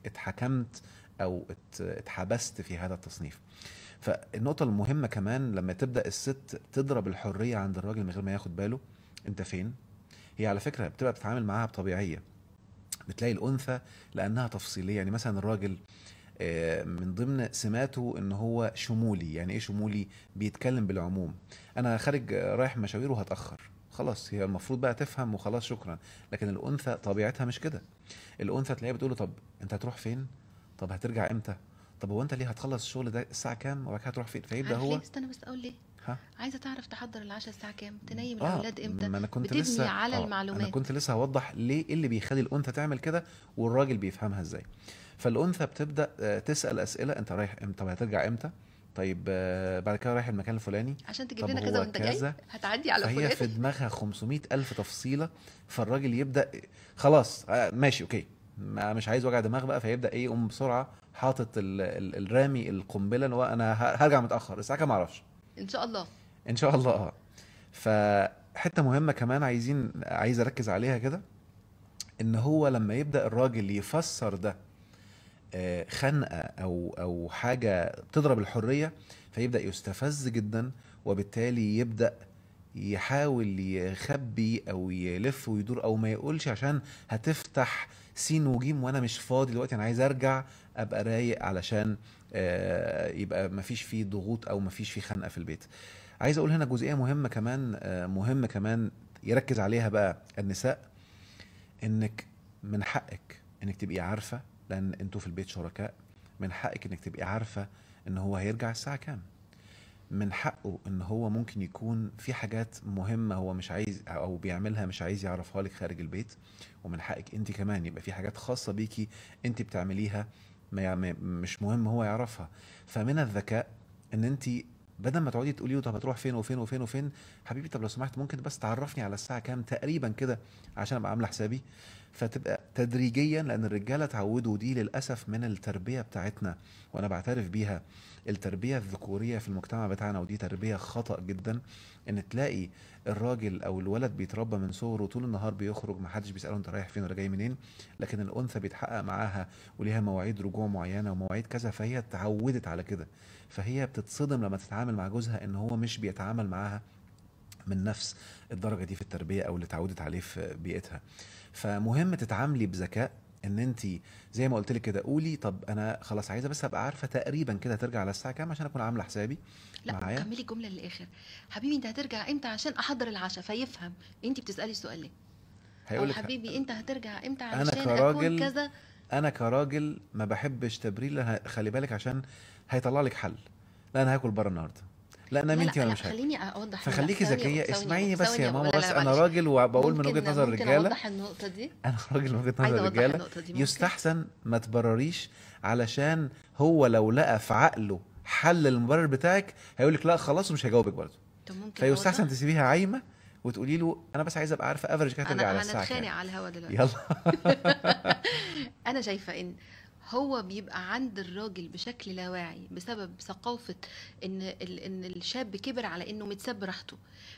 اتحكمت او اتحبست في هذا التصنيف فالنقطة المهمة كمان لما تبدأ الست تضرب الحرية عند الراجل من غير ما ياخد باله أنت فين؟ هي على فكرة بتبقى بتتعامل معاها بطبيعية بتلاقي الأنثى لأنها تفصيلية يعني مثلا الراجل آه، من ضمن سماته ان هو شمولي يعني ايه شمولي بيتكلم بالعموم انا خارج رايح مشاوير وهتاخر خلاص هي المفروض بقى تفهم وخلاص شكرا لكن الانثى طبيعتها مش كده الانثى تلاقيها بتقول طب انت هتروح فين طب هترجع امتى طب هو انت ليه هتخلص الشغل ده الساعه كام وبعد كده هتروح فين فيبدا هو استنى بس اقول ليه ها؟ عايزه تعرف تحضر العشاء الساعه كام تنيم آه الاولاد امتى ما انا كنت بتبني لسه على آه المعلومات انا كنت لسه هوضح ليه إيه اللي بيخلي الانثى تعمل كده والراجل بيفهمها ازاي فالانثى بتبدا آه، تسال اسئله انت رايح امتى طب هترجع امتى طيب آه، بعد كده رايح المكان الفلاني عشان تجيب لنا كذا وانت جاي هتعدي على فلان فهي في دماغها 500 الف تفصيله فالراجل يبدا خلاص آه، ماشي اوكي مش عايز وجع دماغ بقى فيبدا ايه يقوم بسرعه حاطط الرامي القنبله اللي هو انا هرجع متاخر الساعه كام معرفش ان شاء الله ان شاء الله اه فحته مهمه كمان عايزين عايز اركز عليها كده ان هو لما يبدا الراجل يفسر ده آه، خنقه او او حاجه بتضرب الحريه فيبدا يستفز جدا وبالتالي يبدا يحاول يخبي او يلف ويدور او ما يقولش عشان هتفتح سين وجيم وانا مش فاضي دلوقتي انا عايز ارجع ابقى رايق علشان آه، يبقى مفيش فيه ضغوط او مفيش فيه خنقه في البيت عايز اقول هنا جزئيه مهمه كمان آه، مهم كمان يركز عليها بقى النساء انك من حقك انك تبقي عارفه لان انتوا في البيت شركاء من حقك انك تبقي عارفه ان هو هيرجع الساعه كام من حقه ان هو ممكن يكون في حاجات مهمه هو مش عايز او بيعملها مش عايز يعرفها لك خارج البيت ومن حقك انت كمان يبقى في حاجات خاصه بيكي انت بتعمليها مش مهم هو يعرفها فمن الذكاء ان انت بدل ما تقعدي تقولي له طب هتروح فين وفين وفين وفين حبيبي طب لو سمحت ممكن بس تعرفني على الساعه كام تقريبا كده عشان ابقى عامله حسابي فتبقى تدريجيا لان الرجاله اتعودوا دي للاسف من التربيه بتاعتنا وانا بعترف بيها التربيه الذكوريه في المجتمع بتاعنا ودي تربيه خطا جدا ان تلاقي الراجل او الولد بيتربى من صغره طول النهار بيخرج ما حدش بيساله انت رايح فين ولا جاي منين لكن الانثى بيتحقق معاها وليها مواعيد رجوع معينه ومواعيد كذا فهي اتعودت على كده فهي بتتصدم لما تتعامل مع جوزها ان هو مش بيتعامل معاها من نفس الدرجه دي في التربيه او اللي اتعودت عليه في بيئتها فمهم تتعاملي بذكاء ان انت زي ما قلت لك كده قولي طب انا خلاص عايزه بس ابقى عارفه تقريبا كده هترجع على الساعه كام عشان اكون عامله حسابي لا معايا كملي الجمله للاخر حبيبي انت هترجع امتى عشان احضر العشاء فيفهم انت بتسالي السؤال ليه هيقول لك حبيبي انت هترجع امتى عشان انا كراجل كذا انا كراجل ما بحبش تبرير خلي بالك عشان هيطلع لك حل لا انا هاكل بره النهارده لا انا منتي وانا مش خليني اوضح فخليكي ذكيه اسمعيني بس يا ماما بس انا راجل وبقول من وجهه نظر الرجاله ممكن اوضح النقطه دي انا راجل من وجهه نظر الرجاله يستحسن ما تبرريش علشان هو لو لقى في عقله حل المبرر بتاعك هيقول لك لا خلاص ومش هيجاوبك برضه فيستحسن تسيبيها عايمه وتقولي له انا بس عايزه ابقى عارفه افرج كده على الساعه انا هنتخانق على الهوا دلوقتي يلا انا شايفه ان هو بيبقى عند الراجل بشكل لا واعي بسبب ثقافة ان ان الشاب كبر على انه متساب راحته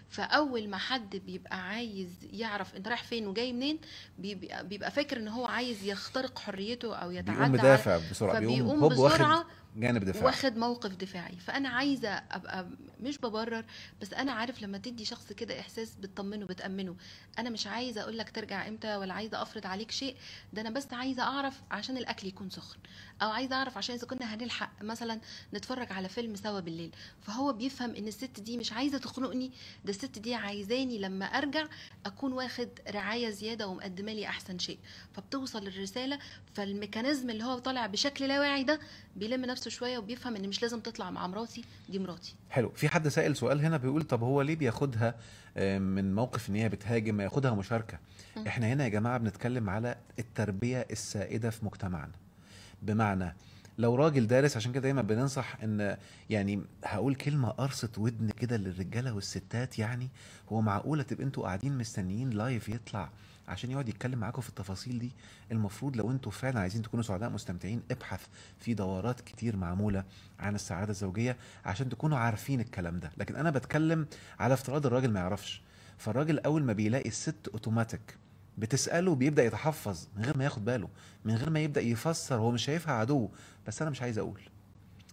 فاول ما حد بيبقى عايز يعرف انت رايح فين وجاي منين بيبقى, بيبقى فاكر ان هو عايز يخترق حريته او يتعدى بيقوم مدافع بسرعة فبيقوم بسرعة جانب دفاعي واخد موقف دفاعي فانا عايزه ابقى مش ببرر بس انا عارف لما تدي شخص كده احساس بتطمنه بتامنه انا مش عايزه اقول لك ترجع امتى ولا عايزه افرض عليك شيء ده انا بس عايزه اعرف عشان الاكل يكون سخن او عايزه اعرف عشان اذا كنا هنلحق مثلا نتفرج على فيلم سوا بالليل فهو بيفهم ان الست دي مش عايزه تخنقني ده الست دي عايزاني لما ارجع اكون واخد رعايه زياده ومقدمه لي احسن شيء فبتوصل الرساله فالميكانيزم اللي هو طالع بشكل لا واعي ده بيلم نفسه شويه وبيفهم ان مش لازم تطلع مع مراتي دي مراتي حلو في حد سائل سؤال هنا بيقول طب هو ليه بياخدها آه، من موقف ان هي بتهاجم ياخدها مشاركه احنا هنا يا جماعه بنتكلم على التربيه السائده في مجتمعنا بمعنى لو راجل دارس عشان كده دايما بننصح ان يعني هقول كلمه قرصت ودن كده للرجاله والستات يعني هو معقوله تبقى انتوا قاعدين مستنيين لايف يطلع عشان يقعد يتكلم معاكم في التفاصيل دي المفروض لو انتوا فعلا عايزين تكونوا سعداء مستمتعين ابحث في دورات كتير معموله عن السعاده الزوجيه عشان تكونوا عارفين الكلام ده لكن انا بتكلم على افتراض الراجل ما يعرفش فالراجل اول ما بيلاقي الست اوتوماتيك بتساله بيبدا يتحفظ من غير ما ياخد باله من غير ما يبدا يفسر هو مش شايفها عدو بس انا مش عايز اقول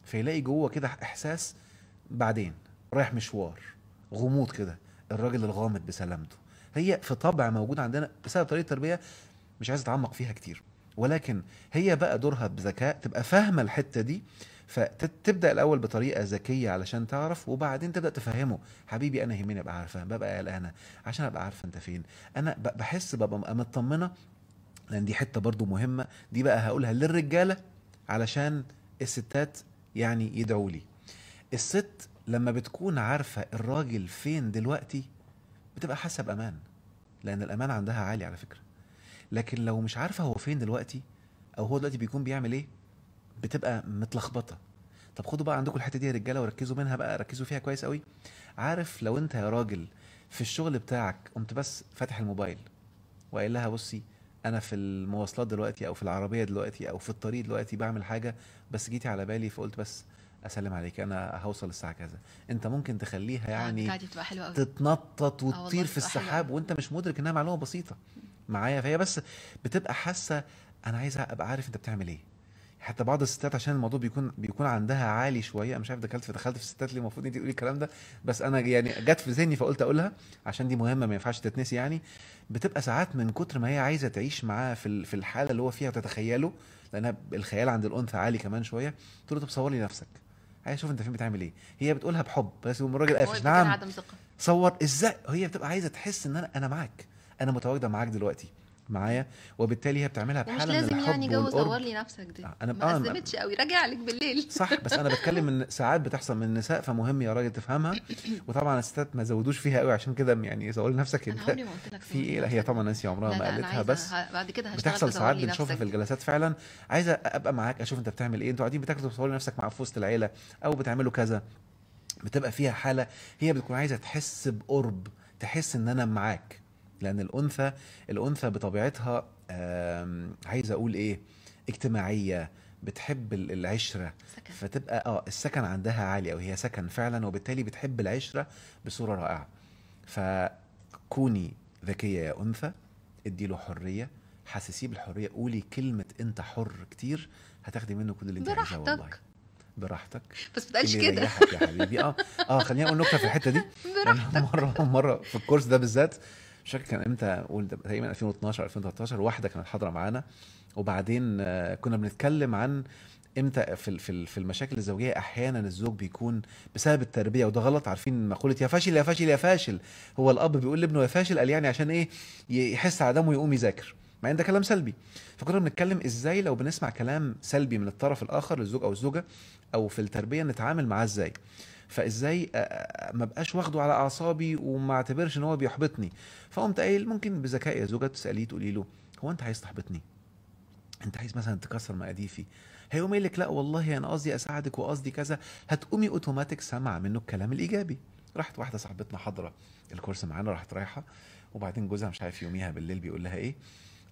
فيلاقي جوه كده احساس بعدين رايح مشوار غموض كده الراجل الغامض بسلامته هي في طبع موجود عندنا بسبب طريقه التربيه مش عايز اتعمق فيها كتير ولكن هي بقى دورها بذكاء تبقى فاهمه الحته دي فتبدا الاول بطريقه ذكيه علشان تعرف وبعدين تبدا تفهمه حبيبي انا يهمني ابقى عارفه ببقى قلقانه عشان ابقى عارفه انت فين انا بحس ببقى مطمنه لان دي حته برضو مهمه دي بقى هقولها للرجاله علشان الستات يعني يدعوا لي الست لما بتكون عارفه الراجل فين دلوقتي بتبقى حاسه بامان لان الامان عندها عالي على فكره لكن لو مش عارفه هو فين دلوقتي او هو دلوقتي بيكون بيعمل ايه بتبقى متلخبطه طب خدوا بقى عندكم الحته دي يا رجاله وركزوا منها بقى ركزوا فيها كويس قوي عارف لو انت يا راجل في الشغل بتاعك قمت بس فاتح الموبايل وقايل لها بصي انا في المواصلات دلوقتي او في العربيه دلوقتي او في الطريق دلوقتي بعمل حاجه بس جيتي على بالي فقلت بس اسلم عليك انا هوصل الساعه كذا انت ممكن تخليها آه، يعني تتنطط آه، وتطير في السحاب وانت مش مدرك انها معلومه بسيطه معايا فهي بس بتبقى حاسه انا عايز ابقى عارف انت بتعمل ايه حتى بعض الستات عشان الموضوع بيكون بيكون عندها عالي شويه مش عارف دخلت في دخلت في الستات اللي المفروض انت تقولي الكلام ده بس انا يعني جت في ذهني فقلت اقولها عشان دي مهمه ما ينفعش تتنسي يعني بتبقى ساعات من كتر ما هي عايزه تعيش معاه في في الحاله اللي هو فيها وتتخيله لانها الخيال عند الانثى عالي كمان شويه تقول له طب صور لي نفسك عايز اشوف انت فين بتعمل ايه هي بتقولها بحب بس الراجل قافش نعم صور ازاي هي بتبقى عايزه تحس ان انا انا معاك انا متواجده معاك دلوقتي معايا وبالتالي هي بتعملها يعني بحاله مش لازم من يعني جو دور لي نفسك دي انا ما قدمتش آه، قوي راجع عليك بالليل صح بس انا بتكلم ان ساعات بتحصل من النساء فمهم يا راجل تفهمها وطبعا الستات ما زودوش فيها قوي عشان كده يعني زور نفسك انت في ايه لا هي طبعا ناسي عمرها ما قالتها بس بعد كده بتحصل ساعات بنشوفها في الجلسات فعلا عايزه ابقى معاك اشوف انت بتعمل ايه انتوا قاعدين بتاكلوا بتصوروا نفسك مع في وسط العيله او بتعملوا كذا بتبقى فيها حاله هي بتكون عايزه تحس بقرب تحس ان انا معاك لان الانثى الانثى بطبيعتها عايز اقول ايه اجتماعيه بتحب العشره سكن. فتبقى اه السكن عندها عالي او هي سكن فعلا وبالتالي بتحب العشره بصوره رائعه فكوني ذكيه يا انثى ادي له حريه حسسيه بالحريه قولي كلمه انت حر كتير هتاخدي منه كل اللي انت عايزاه والله براحتك بس بتقالش كده يا حبيبي اه اه خليني اقول نكته في الحته دي براحتك مره مره في الكورس ده بالذات مش فاكر كان امتى اقول تقريبا 2012 2013 واحده كانت حاضره معانا وبعدين آه، كنا بنتكلم عن امتى في في المشاكل الزوجيه احيانا الزوج بيكون بسبب التربيه وده غلط عارفين مقوله يا فاشل يا فاشل يا فاشل هو الاب بيقول لابنه يا فاشل قال يعني عشان ايه يحس عدمه ويقوم يذاكر مع ان ده كلام سلبي فكنا بنتكلم ازاي لو بنسمع كلام سلبي من الطرف الاخر للزوج او الزوجه او في التربيه نتعامل معاه ازاي فازاي ما بقاش واخده على اعصابي وما اعتبرش ان هو بيحبطني فقمت قايل ممكن بذكاء يا زوجة تساليه تقولي له هو انت عايز تحبطني انت عايز مثلا تكسر مقاديفي هيقوم يقول لك لا والله انا قصدي اساعدك وقصدي كذا هتقومي اوتوماتيك سامعه منه الكلام الايجابي راحت واحده صاحبتنا حاضره الكورس معانا راحت رايحه وبعدين جوزها مش عارف يوميها بالليل بيقول لها ايه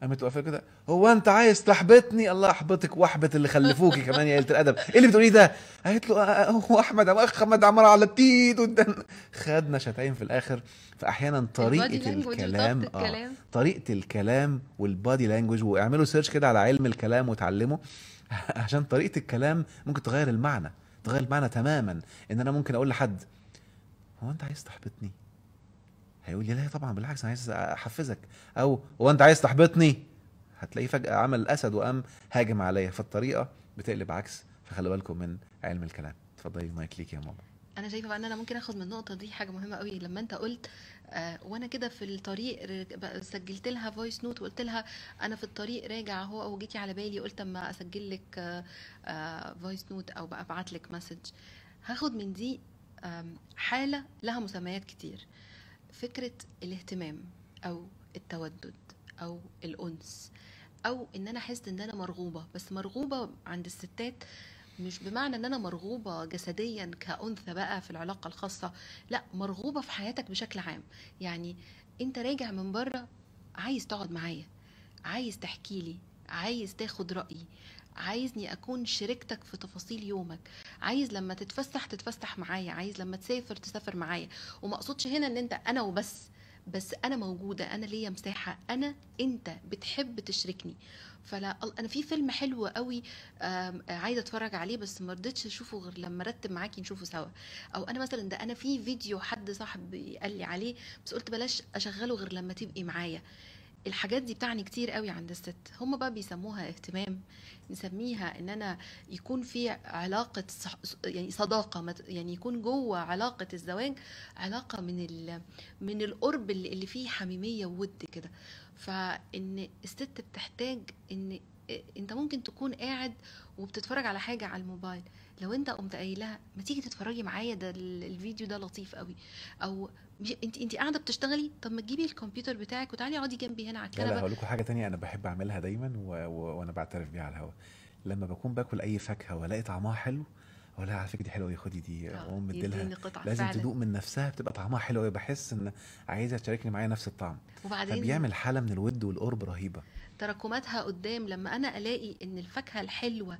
قامت واقفه كده هو انت عايز تحبطني الله احبطك واحبط اللي خلفوكي كمان يا قله الادب ايه اللي بتقوليه ده قالت له هو احمد احمد عمر على التيت قدام خدنا شتايم في الاخر فاحيانا طريقه الكلام آه. طريقه الكلام والبادي لانجوج واعملوا سيرش كده على علم الكلام وتعلموا عشان طريقه الكلام ممكن تغير المعنى تغير المعنى تماما ان انا ممكن اقول لحد هو انت عايز تحبطني هيقول لي لا طبعا بالعكس انا عايز احفزك او هو انت عايز تحبطني هتلاقيه فجاه عمل اسد وقام هاجم عليا فالطريقه بتقلب عكس فخلي بالكم من علم الكلام اتفضلي المايك ليك يا ماما انا شايفه بقى ان انا ممكن اخد من النقطه دي حاجه مهمه قوي لما انت قلت آه وانا كده في الطريق سجلت لها فويس نوت وقلت لها انا في الطريق راجع او وجيتي على بالي قلت اما اسجل لك آه آه فويس نوت او بقى ابعت لك مسج هاخد من دي حاله لها مسميات كتير فكرة الاهتمام أو التودد أو الأنس أو إن أنا أحس إن أنا مرغوبة بس مرغوبة عند الستات مش بمعنى ان انا مرغوبه جسديا كانثى بقى في العلاقه الخاصه لا مرغوبه في حياتك بشكل عام يعني انت راجع من بره عايز تقعد معايا عايز تحكي لي عايز تاخد رايي عايزني اكون شريكتك في تفاصيل يومك عايز لما تتفسح تتفسح معايا عايز لما تسافر تسافر معايا وما اقصدش هنا ان انت انا وبس بس انا موجوده انا ليا مساحه انا انت بتحب تشركني فلا انا في فيلم حلو قوي عايزه اتفرج عليه بس ما رضيتش اشوفه غير لما رتب معاكي نشوفه سوا او انا مثلا ده انا في فيديو حد صاحبي قال لي عليه بس قلت بلاش اشغله غير لما تبقي معايا الحاجات دي بتعني كتير قوي عند الست هم بقى بيسموها اهتمام نسميها ان انا يكون في علاقه يعني صداقه يعني يكون جوه علاقه الزواج علاقه من من القرب اللي فيه حميميه وود كده فان الست بتحتاج ان انت ممكن تكون قاعد وبتتفرج على حاجه على الموبايل لو انت قمت قايلها ما تيجي تتفرجي معايا ده الفيديو ده لطيف قوي او انت انت قاعده بتشتغلي طب ما تجيبي الكمبيوتر بتاعك وتعالي اقعدي جنبي هنا على الكنبه لا, لا هقول لكم حاجه تانية انا بحب اعملها دايما و... و... وانا بعترف بيها على الهواء لما بكون باكل اي فاكهه والاقي طعمها حلو اقول على فكره دي حلوه خدي دي آه، اقوم مديلها لازم فعلا. تدوق من نفسها بتبقى طعمها حلو قوي بحس ان عايزه تشاركني معايا نفس الطعم وبعدين فبيعمل حاله من الود والقرب رهيبه تراكماتها قدام لما انا الاقي ان الفاكهه الحلوه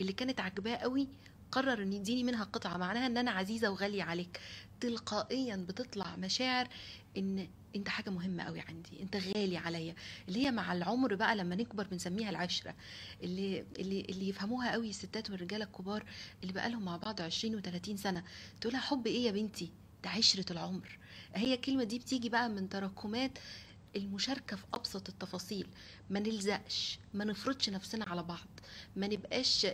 اللي كانت عاجباه قوي قرر ان يديني منها قطعه معناها ان انا عزيزه وغاليه عليك تلقائيا بتطلع مشاعر ان انت حاجه مهمه قوي عندي انت غالي عليا اللي هي مع العمر بقى لما نكبر بنسميها العشره اللي اللي اللي يفهموها قوي الستات والرجاله الكبار اللي بقى لهم مع بعض 20 و30 سنه تقولها حب ايه يا بنتي ده عشره العمر هي الكلمه دي بتيجي بقى من تراكمات المشاركة في أبسط التفاصيل ما نلزقش ما نفرضش نفسنا على بعض ما نبقاش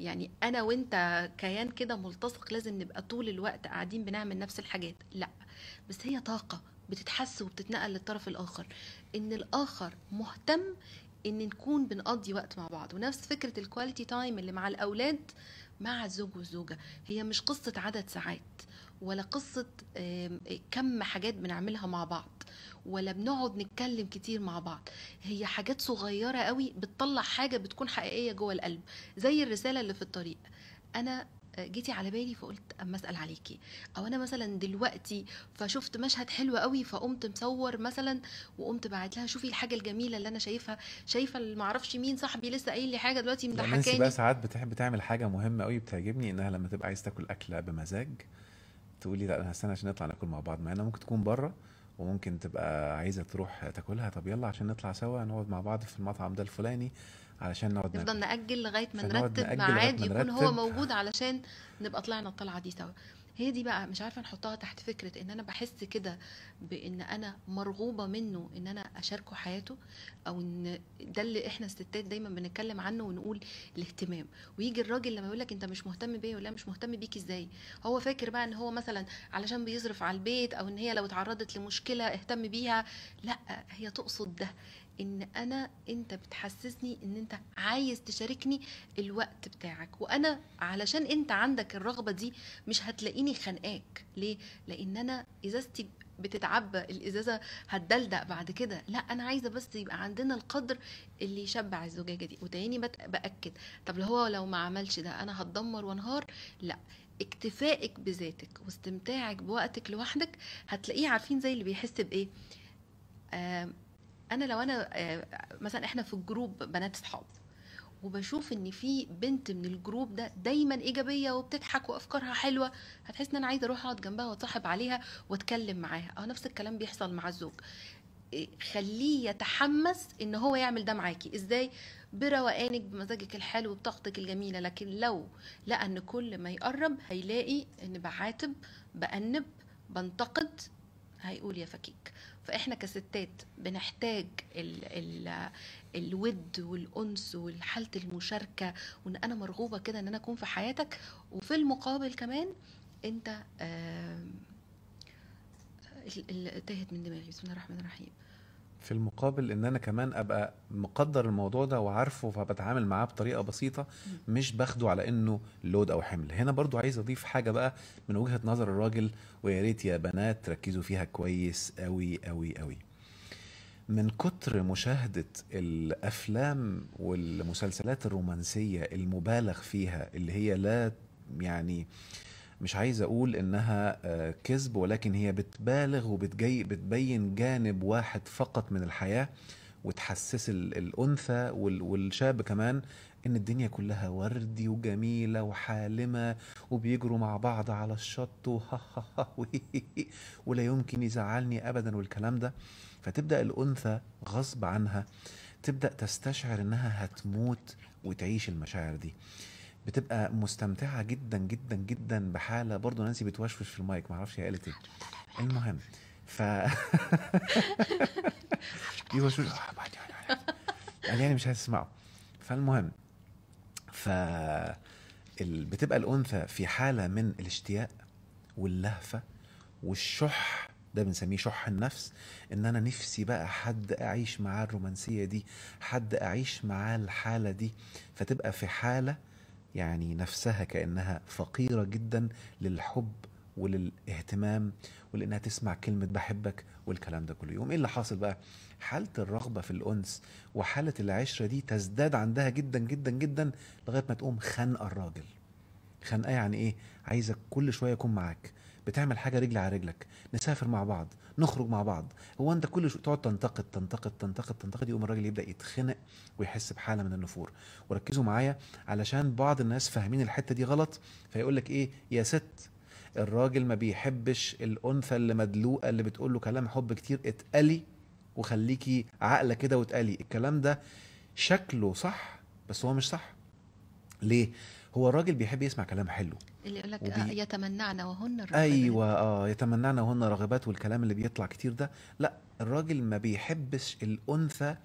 يعني أنا وأنت كيان كده ملتصق لازم نبقى طول الوقت قاعدين بنعمل نفس الحاجات لا بس هي طاقة بتتحس وبتتنقل للطرف الآخر إن الآخر مهتم ان نكون بنقضي وقت مع بعض ونفس فكره الكواليتي تايم اللي مع الاولاد مع الزوج والزوجه هي مش قصه عدد ساعات ولا قصه كم حاجات بنعملها مع بعض ولا بنقعد نتكلم كتير مع بعض هي حاجات صغيره قوي بتطلع حاجه بتكون حقيقيه جوه القلب زي الرساله اللي في الطريق انا آه، جيتي على بالي فقلت اما اسال عليكي او انا مثلا دلوقتي فشفت مشهد حلو قوي فقمت مصور مثلا وقمت بعت لها شوفي الحاجه الجميله اللي انا شايفها شايفه اللي معرفش مين صاحبي لسه قايل لي حاجه دلوقتي مضحكاني بقى ساعات بتحب تعمل حاجه مهمه قوي بتعجبني انها لما تبقى عايز تاكل اكله بمزاج تقولي لا انا هستنى عشان نطلع ناكل مع بعض مع انها ممكن تكون بره وممكن تبقى عايزه تروح تاكلها طب يلا عشان نطلع سوا نقعد مع بعض في المطعم ده الفلاني علشان نقعد نفضل ناجل لغايه ما نرتب ميعاد يكون هو موجود علشان نبقى طلعنا الطلعه دي سوا هي دي بقى مش عارفه نحطها تحت فكره ان انا بحس كده بان انا مرغوبه منه ان انا اشاركه حياته او ان ده اللي احنا الستات دايما بنتكلم عنه ونقول الاهتمام ويجي الراجل لما يقول لك انت مش مهتم بيا ولا مش مهتم بيك ازاي هو فاكر بقى ان هو مثلا علشان بيصرف على البيت او ان هي لو اتعرضت لمشكله اهتم بيها لا هي تقصد ده ان انا انت بتحسسني ان انت عايز تشاركني الوقت بتاعك وانا علشان انت عندك الرغبه دي مش هتلاقيني خانقاك ليه لان انا ازازتي بتتعبى الازازه هتدلدق بعد كده لا انا عايزه بس يبقى عندنا القدر اللي يشبع الزجاجه دي وتاني باكد طب لو هو لو ما عملش ده انا هتدمر وانهار لا اكتفائك بذاتك واستمتاعك بوقتك لوحدك هتلاقيه عارفين زي اللي بيحس بايه آه انا لو انا آه، مثلا احنا في الجروب بنات صحاب وبشوف ان في بنت من الجروب ده دايما ايجابيه وبتضحك وافكارها حلوه هتحس ان انا عايزه اروح اقعد جنبها واتصاحب عليها واتكلم معاها اه نفس الكلام بيحصل مع الزوج آه، خليه يتحمس ان هو يعمل ده معاكي ازاي بروقانك بمزاجك الحلو وبطاقتك الجميله لكن لو لقى ان كل ما يقرب هيلاقي ان بعاتب بانب بنتقد هيقول يا فكيك فاحنا كستات بنحتاج الـ الـ الود والانس وحاله المشاركه وان انا مرغوبه كده ان انا اكون في حياتك وفي المقابل كمان انت تاهت من دماغي بسم الله الرحمن الرحيم في المقابل ان انا كمان ابقى مقدر الموضوع ده وعارفه فبتعامل معاه بطريقه بسيطه مش باخده على انه لود او حمل هنا برضو عايز اضيف حاجه بقى من وجهه نظر الراجل ويا ريت يا بنات ركزوا فيها كويس قوي قوي قوي من كتر مشاهده الافلام والمسلسلات الرومانسيه المبالغ فيها اللي هي لا يعني آه مش عايز اقول انها آه، كذب ولكن هي بتبالغ وبتجي بتبين جانب واحد فقط من الحياه وتحسس الانثى والشاب كمان ان الدنيا كلها وردي وجميله وحالمه وبيجروا مع بعض على الشط ولا يمكن يزعلني ابدا والكلام ده فتبدا الانثى غصب عنها تبدا تستشعر انها هتموت وتعيش المشاعر دي بتبقى مستمتعه جدا جدا جدا بحاله برضه نانسي بتوشوش في المايك معرفش هي قالت ايه المهم ف يوشوش قال يعني مش هتسمعه فالمهم ف ال... بتبقى الانثى في حاله من الاشتياق واللهفه والشح ده بنسميه شح النفس ان انا نفسي بقى حد اعيش معاه الرومانسيه دي حد اعيش معاه الحاله دي فتبقى في حاله يعني نفسها كانها فقيره جدا للحب وللاهتمام ولانها تسمع كلمه بحبك والكلام ده كله يوم ايه اللي حاصل بقى حاله الرغبه في الانس وحاله العشره دي تزداد عندها جدا جدا جدا لغايه ما تقوم خانقه الراجل خانقه يعني ايه عايزك كل شويه يكون معاك بتعمل حاجه رجل على رجلك نسافر مع بعض نخرج مع بعض هو انت كل شو تقعد تنتقد تنتقد تنتقد تنتقد يقوم الراجل يبدا يتخنق ويحس بحاله من النفور وركزوا معايا علشان بعض الناس فاهمين الحته دي غلط فيقول لك ايه يا ست الراجل ما بيحبش الانثى اللي مدلوقه اللي بتقول له كلام حب كتير اتقلي وخليكي عاقله كده واتقلي الكلام ده شكله صح بس هو مش صح ليه هو الراجل بيحب يسمع كلام حلو اللي يقول لك آه، وبي... يتمنعن وهن الرغبات ايوه اه يتمنعن وهن رغبات والكلام اللي بيطلع كتير ده لا الراجل ما بيحبش الانثى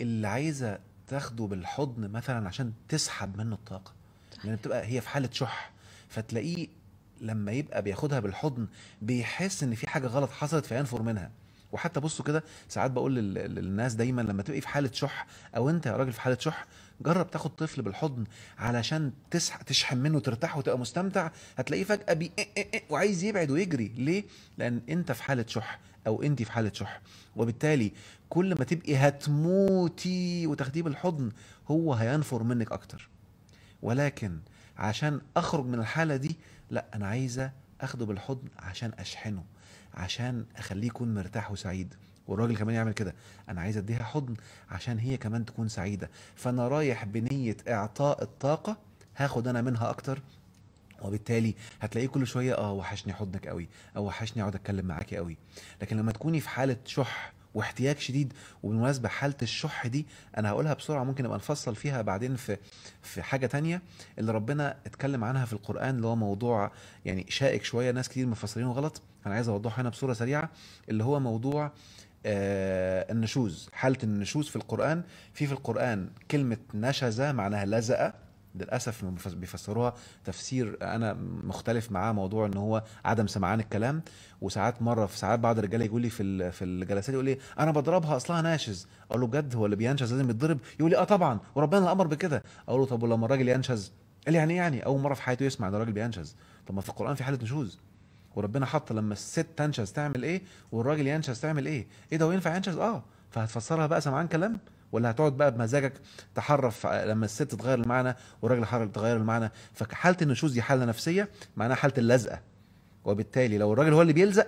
اللي عايزه تاخده بالحضن مثلا عشان تسحب منه الطاقه لان يعني بتبقى هي في حاله شح فتلاقيه لما يبقى بياخدها بالحضن بيحس ان في حاجه غلط حصلت فينفر منها وحتى بصوا كده ساعات بقول للناس دايما لما تبقي في حاله شح او انت يا راجل في حاله شح جرب تاخد طفل بالحضن علشان تسح تشحن منه ترتاح وتبقى مستمتع هتلاقيه فجاه بي إيه، إيه، إيه، وعايز يبعد ويجري ليه لان انت في حاله شح او انت في حاله شح وبالتالي كل ما تبقي هتموتي وتاخديه بالحضن هو هينفر منك اكتر ولكن عشان اخرج من الحاله دي لا انا عايزه اخده بالحضن عشان اشحنه عشان اخليه يكون مرتاح وسعيد والراجل كمان يعمل كده انا عايز اديها حضن عشان هي كمان تكون سعيده فانا رايح بنيه اعطاء الطاقه هاخد انا منها اكتر وبالتالي هتلاقيه كل شويه اه وحشني حضنك قوي او وحشني اقعد اتكلم معاكي قوي لكن لما تكوني في حاله شح واحتياج شديد وبالمناسبه حاله الشح دي انا هقولها بسرعه ممكن نبقى نفصل فيها بعدين في في حاجه تانية اللي ربنا اتكلم عنها في القران اللي هو موضوع يعني شائك شويه ناس كتير مفسرينه غلط انا عايز اوضحه هنا بصوره سريعه اللي هو موضوع آه، النشوز حالة النشوز في القرآن في في القرآن كلمة نشزة معناها لزقة للأسف بيفسروها تفسير أنا مختلف معاه موضوع إن هو عدم سمعان الكلام وساعات مرة في ساعات بعض الرجالة يقول لي في في الجلسات يقول لي أنا بضربها أصلها ناشز أقول له بجد هو اللي بينشز لازم يتضرب يقول لي أه طبعا وربنا اللي أمر بكده أقول له طب ولما الراجل ينشز قال يعني إيه يعني أول مرة في حياته يسمع إن الراجل بينشز طب ما في القرآن في حالة نشوز وربنا حط لما الست تنشز تعمل ايه والراجل ينشز تعمل ايه ايه ده وينفع ينشز اه فهتفسرها بقى سمعان كلام ولا هتقعد بقى بمزاجك تحرف آه، لما الست تغير المعنى والراجل حرف تغير المعنى فحاله النشوز دي حاله نفسيه معناها حاله اللزقه وبالتالي لو الراجل هو اللي بيلزق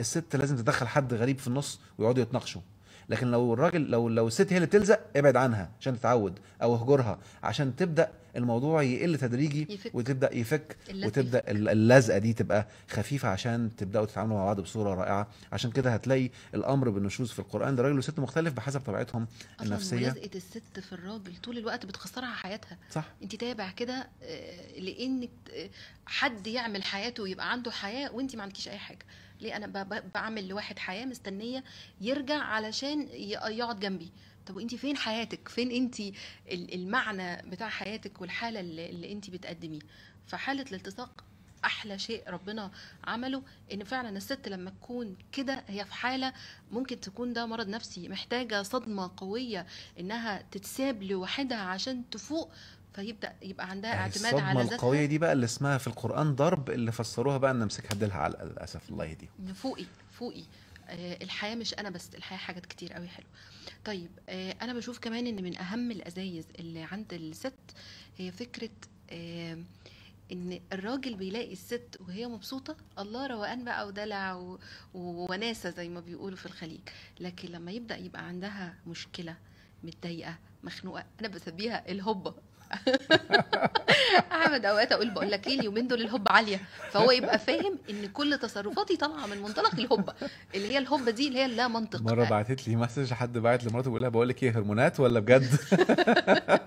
الست لازم تدخل حد غريب في النص ويقعدوا يتناقشوا لكن لو الراجل لو لو الست هي اللي بتلزق ابعد عنها عشان تتعود او اهجرها عشان تبدا الموضوع يقل تدريجي يفك. وتبدا يفك وتبدا اللزقه دي تبقى خفيفه عشان تبداوا تتعاملوا مع بعض بصوره رائعه عشان كده هتلاقي الامر بالنشوز في القران ده راجل وست مختلف بحسب طبيعتهم النفسيه لزقه الست في الراجل طول الوقت بتخسرها حياتها صح انت تابع كده آه، لانك آه، حد يعمل حياته ويبقى عنده حياه وانت ما عندكيش اي حاجه ليه انا بعمل لواحد حياه مستنيه يرجع علشان يقعد جنبي طب وانت فين حياتك فين انت المعنى بتاع حياتك والحاله اللي انت بتقدميه فحاله الالتصاق احلى شيء ربنا عمله ان فعلا الست لما تكون كده هي في حاله ممكن تكون ده مرض نفسي محتاجه صدمه قويه انها تتساب لوحدها عشان تفوق فيبدا يبقى عندها يعني اعتماد على الصدمه القويه دي بقى اللي اسمها في القران ضرب اللي فسروها بقى ان نمسكها بديلها على الاسف الله يهديهم فوقي فوقي آه الحياه مش انا بس الحياه حاجات كتير قوي حلوه طيب آه انا بشوف كمان ان من اهم الازايز اللي عند الست هي فكره آه ان الراجل بيلاقي الست وهي مبسوطه الله روقان بقى ودلع ووناسه زي ما بيقولوا في الخليج لكن لما يبدا يبقى عندها مشكله متضايقه مخنوقه انا بسميها الهبه احمد اوقات اقول بقول لك ايه اليومين دول الهب عاليه فهو يبقى فاهم ان كل تصرفاتي طالعه من منطلق الهب اللي هي الهب دي اللي هي اللا منطق مره بعتت لي مسج حد بعت لمراته بيقول لها بقول لك ايه هرمونات ولا بجد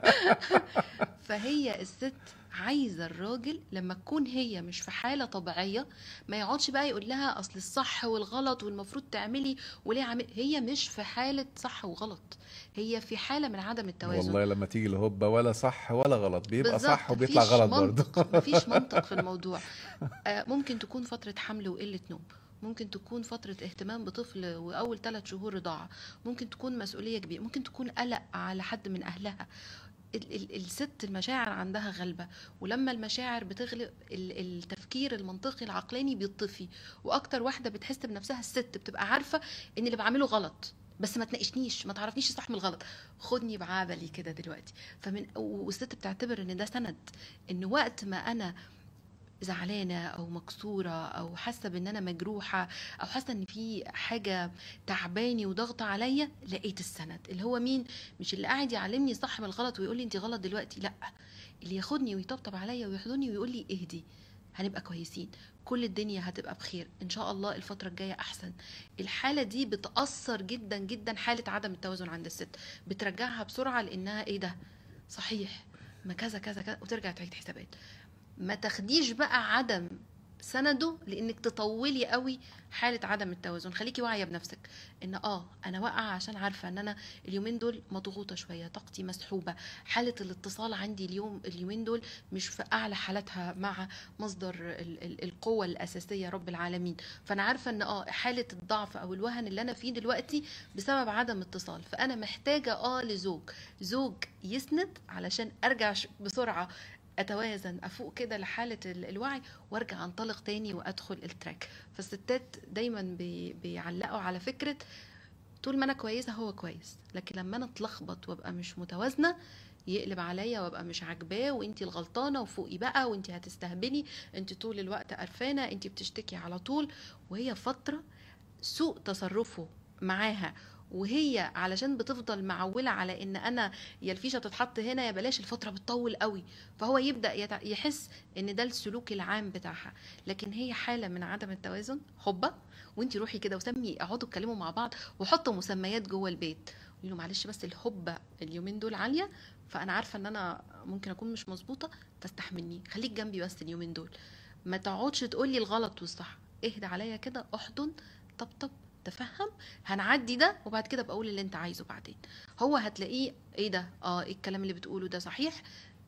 فهي الست عايزه الراجل لما تكون هي مش في حاله طبيعيه ما يقعدش بقى يقول لها اصل الصح والغلط والمفروض تعملي وليه عمل هي مش في حاله صح وغلط هي في حاله من عدم التوازن والله لما تيجي الهوبا ولا صح ولا غلط بيبقى صح وبيطلع غلط برضه مفيش منطق في الموضوع آه، ممكن تكون فتره حمل وقله نوم ممكن تكون فترة اهتمام بطفل وأول ثلاث شهور رضاعة ممكن تكون مسؤولية كبيرة ممكن تكون قلق على حد من أهلها الست المشاعر عندها غلبة ولما المشاعر بتغلب التفكير المنطقي العقلاني بيطفي وأكتر واحدة بتحس بنفسها الست بتبقى عارفة إن اللي بعمله غلط بس ما تناقشنيش ما تعرفنيش صح من الغلط خدني بعبلي كده دلوقتي فمن والست بتعتبر ان ده سند ان وقت ما انا زعلانه او مكسوره او حاسه بان انا مجروحه او حاسه ان في حاجه تعباني وضغط عليا لقيت السند اللي هو مين مش اللي قاعد يعلمني صح من الغلط ويقول لي انت غلط دلوقتي لا اللي ياخدني ويطبطب عليا ويحضني ويقول لي اهدي هنبقى كويسين كل الدنيا هتبقى بخير ان شاء الله الفتره الجايه احسن الحاله دي بتاثر جدا جدا حاله عدم التوازن عند الست بترجعها بسرعه لانها ايه ده صحيح ما كذا كذا كذا وترجع تعيد حسابات ما تاخديش بقى عدم سنده لانك تطولي قوي حاله عدم التوازن خليكي واعيه بنفسك ان اه انا واقعه عشان عارفه ان انا اليومين دول مضغوطه شويه طاقتي مسحوبه حاله الاتصال عندي اليوم اليومين دول مش في اعلى حالاتها مع مصدر القوه الاساسيه رب العالمين فانا عارفه ان اه حاله الضعف او الوهن اللي انا فيه دلوقتي بسبب عدم اتصال فانا محتاجه اه لزوج زوج يسند علشان ارجع بسرعه اتوازن افوق كده لحاله الوعي وارجع انطلق تاني وادخل التراك فالستات دايما بي بيعلقوا على فكره طول ما انا كويسه هو كويس لكن لما انا اتلخبط وابقى مش متوازنه يقلب عليا وابقى مش عاجباه وانت الغلطانه وفوقي بقى وانت هتستهبلي انت طول الوقت قرفانه انت بتشتكي على طول وهي فتره سوء تصرفه معاها وهي علشان بتفضل معوله على ان انا يا الفيشه تتحط هنا يا بلاش الفتره بتطول قوي فهو يبدا يحس ان ده السلوك العام بتاعها لكن هي حاله من عدم التوازن حبه وانت روحي كده وسمي اقعدوا اتكلموا مع بعض وحطوا مسميات جوه البيت قولي له معلش بس الحبه اليومين دول عاليه فانا عارفه ان انا ممكن اكون مش مظبوطه فاستحملني خليك جنبي بس اليومين دول ما تقعدش تقولي الغلط والصح اهدى عليا كده احضن طبطب نتفهم هنعدي ده وبعد كده بقول اللي انت عايزه بعدين هو هتلاقيه ايه ده اه إيه الكلام اللي بتقوله ده صحيح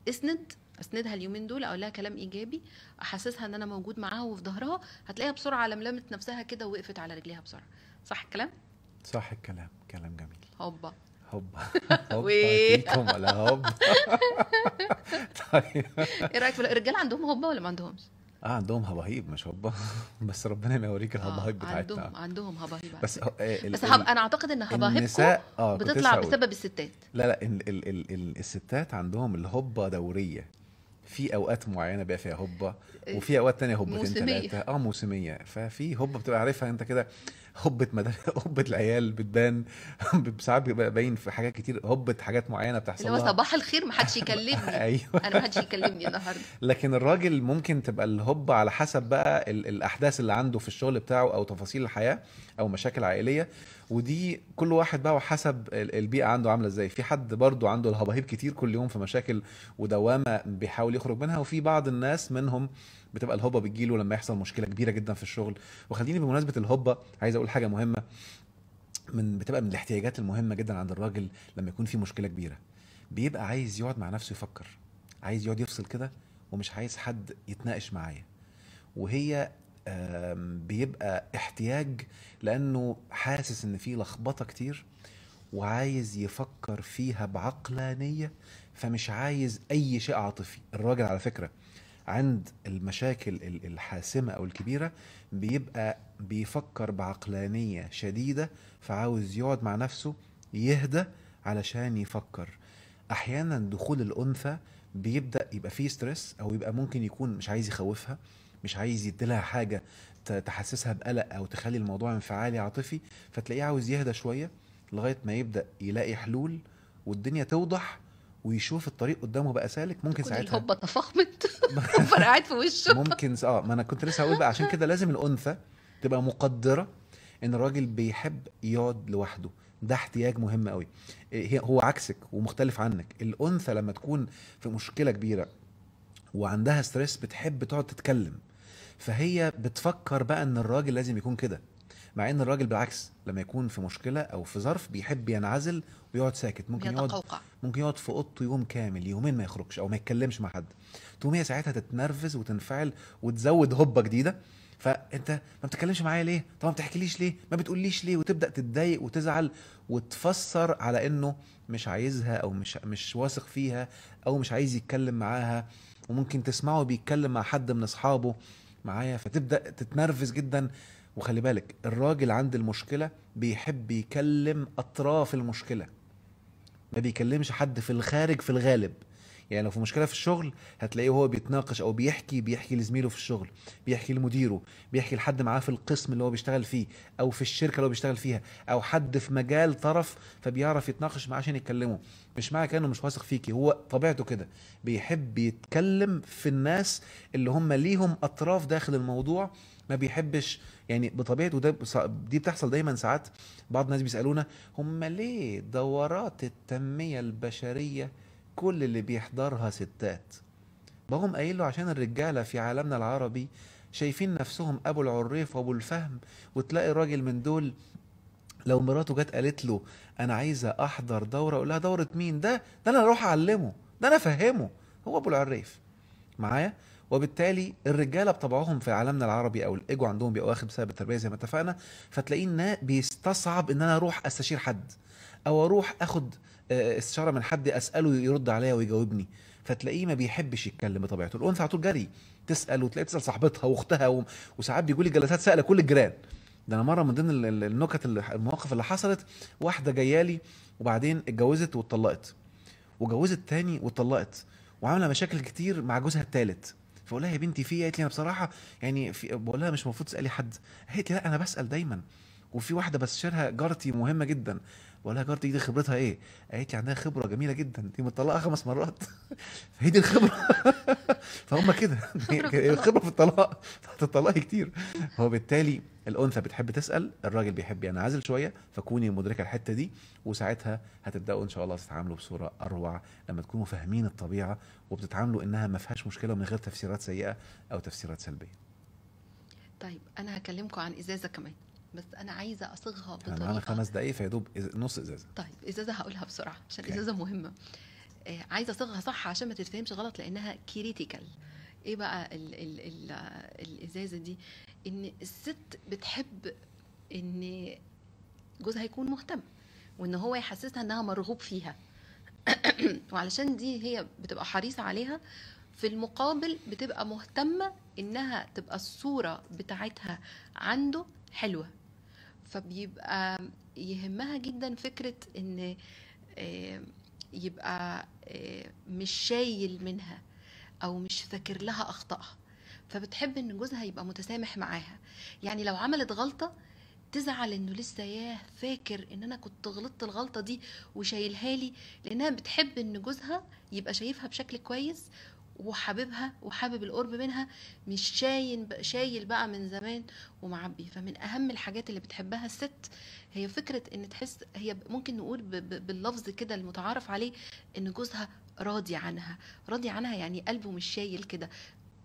اسند اسندها اليومين دول اقول لها كلام ايجابي احسسها ان انا موجود معاها وفي ظهرها هتلاقيها بسرعه لملمت نفسها كده ووقفت على رجليها بسرعه صح الكلام صح الكلام كلام جميل هوبا هوبا هوبا ولا هوبا طيب ايه رايك في الرجال عندهم هوبا ولا ما عندهمش اه عندهم هبهيب مش هبه بس ربنا يوريك آه، الهبهيب آه بتاعتنا عندهم عندهم هبهيب بس آه بس هب... انا اعتقد ان هبهيبكم آه بتطلع بسبب الستات لا لا ال... ال... ال... ال... الستات عندهم الهبه دوريه في اوقات معينه بقى فيها هبه وفي اوقات تانية هبتين موسمية اه موسميه ففي هبه بتبقى عارفها انت كده هبه مدن... هبه العيال بتبان ساعات بيبقى باين في حاجات كتير هبه حاجات معينه بتحصل اللي هو صباح الخير ما حدش يكلمني أيوة. انا ما حدش يكلمني النهارده لكن الراجل ممكن تبقى الهبه على حسب بقى ال... الاحداث اللي عنده في الشغل بتاعه او تفاصيل الحياه او مشاكل عائليه ودي كل واحد بقى وحسب البيئه عنده عامله ازاي في حد برضو عنده الهباهيب كتير كل يوم في مشاكل ودوامه بيحاول يخرج منها وفي بعض الناس منهم بتبقى الهبه بتجيله لما يحصل مشكله كبيره جدا في الشغل وخليني بمناسبه الهبه عايز اقول حاجه مهمه من بتبقى من الاحتياجات المهمه جدا عند الراجل لما يكون في مشكله كبيره بيبقى عايز يقعد مع نفسه يفكر عايز يقعد يفصل كده ومش عايز حد يتناقش معايا وهي بيبقى احتياج لانه حاسس ان في لخبطه كتير وعايز يفكر فيها بعقلانيه فمش عايز اي شيء عاطفي الراجل على فكره عند المشاكل الحاسمه او الكبيره بيبقى بيفكر بعقلانيه شديده فعاوز يقعد مع نفسه يهدى علشان يفكر احيانا دخول الانثى بيبدا يبقى فيه ستريس او يبقى ممكن يكون مش عايز يخوفها مش عايز يديلها حاجه تحسسها بقلق او تخلي الموضوع انفعالي عاطفي فتلاقيه عاوز يهدى شويه لغايه ما يبدا يلاقي حلول والدنيا توضح ويشوف الطريق قدامه بقى سالك ممكن ساعتها الهبه تفخمت فرقعت في وشه ممكن اه ما انا كنت لسه هقول بقى عشان كده لازم الانثى تبقى مقدره ان الراجل بيحب يقعد لوحده ده احتياج مهم قوي إيه، هو عكسك ومختلف عنك الانثى لما تكون في مشكله كبيره وعندها ستريس بتحب تقعد تتكلم فهي بتفكر بقى ان الراجل لازم يكون كده مع ان الراجل بالعكس لما يكون في مشكله او في ظرف بيحب ينعزل بيقعد ساكت ممكن يقعد ممكن يقعد في اوضته يوم كامل يومين ما يخرجش او ما يتكلمش مع حد تقوم هي ساعتها تتنرفز وتنفعل وتزود هبه جديده فانت ما بتتكلمش معايا ليه؟ طب ما بتحكيليش ليه؟ ما بتقوليش ليه؟ وتبدا تتضايق وتزعل وتفسر على انه مش عايزها او مش مش واثق فيها او مش عايز يتكلم معاها وممكن تسمعه بيتكلم مع حد من اصحابه معايا فتبدا تتنرفز جدا وخلي بالك الراجل عند المشكله بيحب يكلم اطراف المشكله ما بيكلمش حد في الخارج في الغالب يعني لو في مشكله في الشغل هتلاقيه هو بيتناقش او بيحكي بيحكي لزميله في الشغل بيحكي لمديره بيحكي لحد معاه في القسم اللي هو بيشتغل فيه او في الشركه اللي هو بيشتغل فيها او حد في مجال طرف فبيعرف يتناقش معاه عشان يتكلمه مش معنى كانه مش واثق فيكي هو طبيعته كده بيحب يتكلم في الناس اللي هم ليهم اطراف داخل الموضوع ما بيحبش يعني بطبيعته وده دي بتحصل دايما ساعات بعض الناس بيسالونا هم ليه دورات التنميه البشريه كل اللي بيحضرها ستات بقوم قايل له عشان الرجاله في عالمنا العربي شايفين نفسهم ابو العريف وابو الفهم وتلاقي الراجل من دول لو مراته جت قالت له انا عايزه احضر دوره اقول لها دوره مين ده ده انا اروح اعلمه ده انا افهمه هو ابو العريف معايا وبالتالي الرجاله بطبعهم في عالمنا العربي او الايجو عندهم بيبقى واخد بسبب التربيه زي ما اتفقنا فتلاقيه بيستصعب ان انا اروح استشير حد او اروح اخد آه، آه، استشاره من حد اساله يرد عليا ويجاوبني فتلاقيه ما بيحبش يتكلم بطبيعته الانثى على طول جري تسال وتلاقي تسال صاحبتها واختها و... وساعات بيقول لي جلسات سائله كل الجيران ده انا مره من ضمن النكت المواقف اللي حصلت واحده جايه لي وبعدين اتجوزت واتطلقت وجوزت تاني واتطلقت وعامله مشاكل كتير مع جوزها التالت فبقول لها يا بنتي في إيه؟ قالت لي انا بصراحه يعني في بقول لها مش المفروض تسالي حد قالت لي لا انا بسال دايما وفي واحده شارها جارتي مهمه جدا بقول لها جارتك دي خبرتها ايه؟ قالت لي عندها خبره جميله جدا دي متطلقه خمس مرات فهي دي الخبره فهم كده الخبره في الطلاق هتطلقي كتير هو بالتالي الانثى بتحب تسال الراجل بيحب ينعزل يعني شويه فكوني مدركه الحته دي وساعتها هتبداوا ان شاء الله تتعاملوا بصوره اروع لما تكونوا فاهمين الطبيعه وبتتعاملوا انها ما فيهاش مشكله من غير تفسيرات سيئه او تفسيرات سلبيه. طيب انا هكلمكم عن ازازه كمان. بس انا عايزه اصيغها يعني بطريقه انا خمس دقايق فيا دوب نص ازازه طيب ازازه هقولها بسرعه عشان okay. ازازه مهمه آه عايزه اصيغها صح عشان ما تتفهمش غلط لانها كريتيكال ايه بقى الـ الـ الـ الازازه دي ان الست بتحب ان جوزها يكون مهتم وان هو يحسسها انها مرغوب فيها وعلشان دي هي بتبقى حريصه عليها في المقابل بتبقى مهتمه انها تبقى الصوره بتاعتها عنده حلوه فبيبقى يهمها جدا فكرة ان يبقى مش شايل منها او مش فاكر لها اخطائها فبتحب ان جوزها يبقى متسامح معاها يعني لو عملت غلطه تزعل انه لسه ياه فاكر ان انا كنت غلطت الغلطه دي وشايلها لي لانها بتحب ان جوزها يبقى شايفها بشكل كويس وحاببها وحابب القرب منها مش بقى, شايل بقى من زمان ومعبي فمن اهم الحاجات اللي بتحبها الست هي فكره ان تحس هي ممكن نقول باللفظ كده المتعارف عليه ان جوزها راضي عنها راضي عنها يعني قلبه مش شايل كده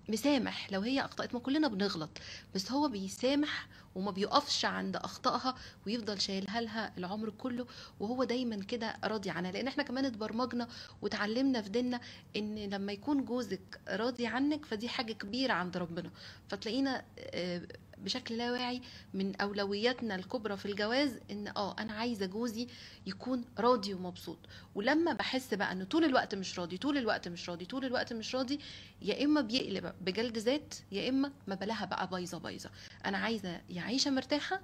مسامح لو هي اخطات ما كلنا بنغلط بس هو بيسامح وما بيقفش عند اخطائها ويفضل شايلها لها العمر كله وهو دايما كده راضي عنها لان احنا كمان اتبرمجنا وتعلمنا في ديننا ان لما يكون جوزك راضي عنك فدي حاجه كبيره عند ربنا فتلاقينا آه، بشكل لا واعي من اولوياتنا الكبرى في الجواز ان اه انا عايزه جوزي يكون راضي ومبسوط ولما بحس بقى انه طول الوقت مش راضي طول الوقت مش راضي طول الوقت مش راضي يا اما بيقلب بجلد ذات يا اما ما بلاها بقى بايظه بايظه انا عايزه يا مرتاحه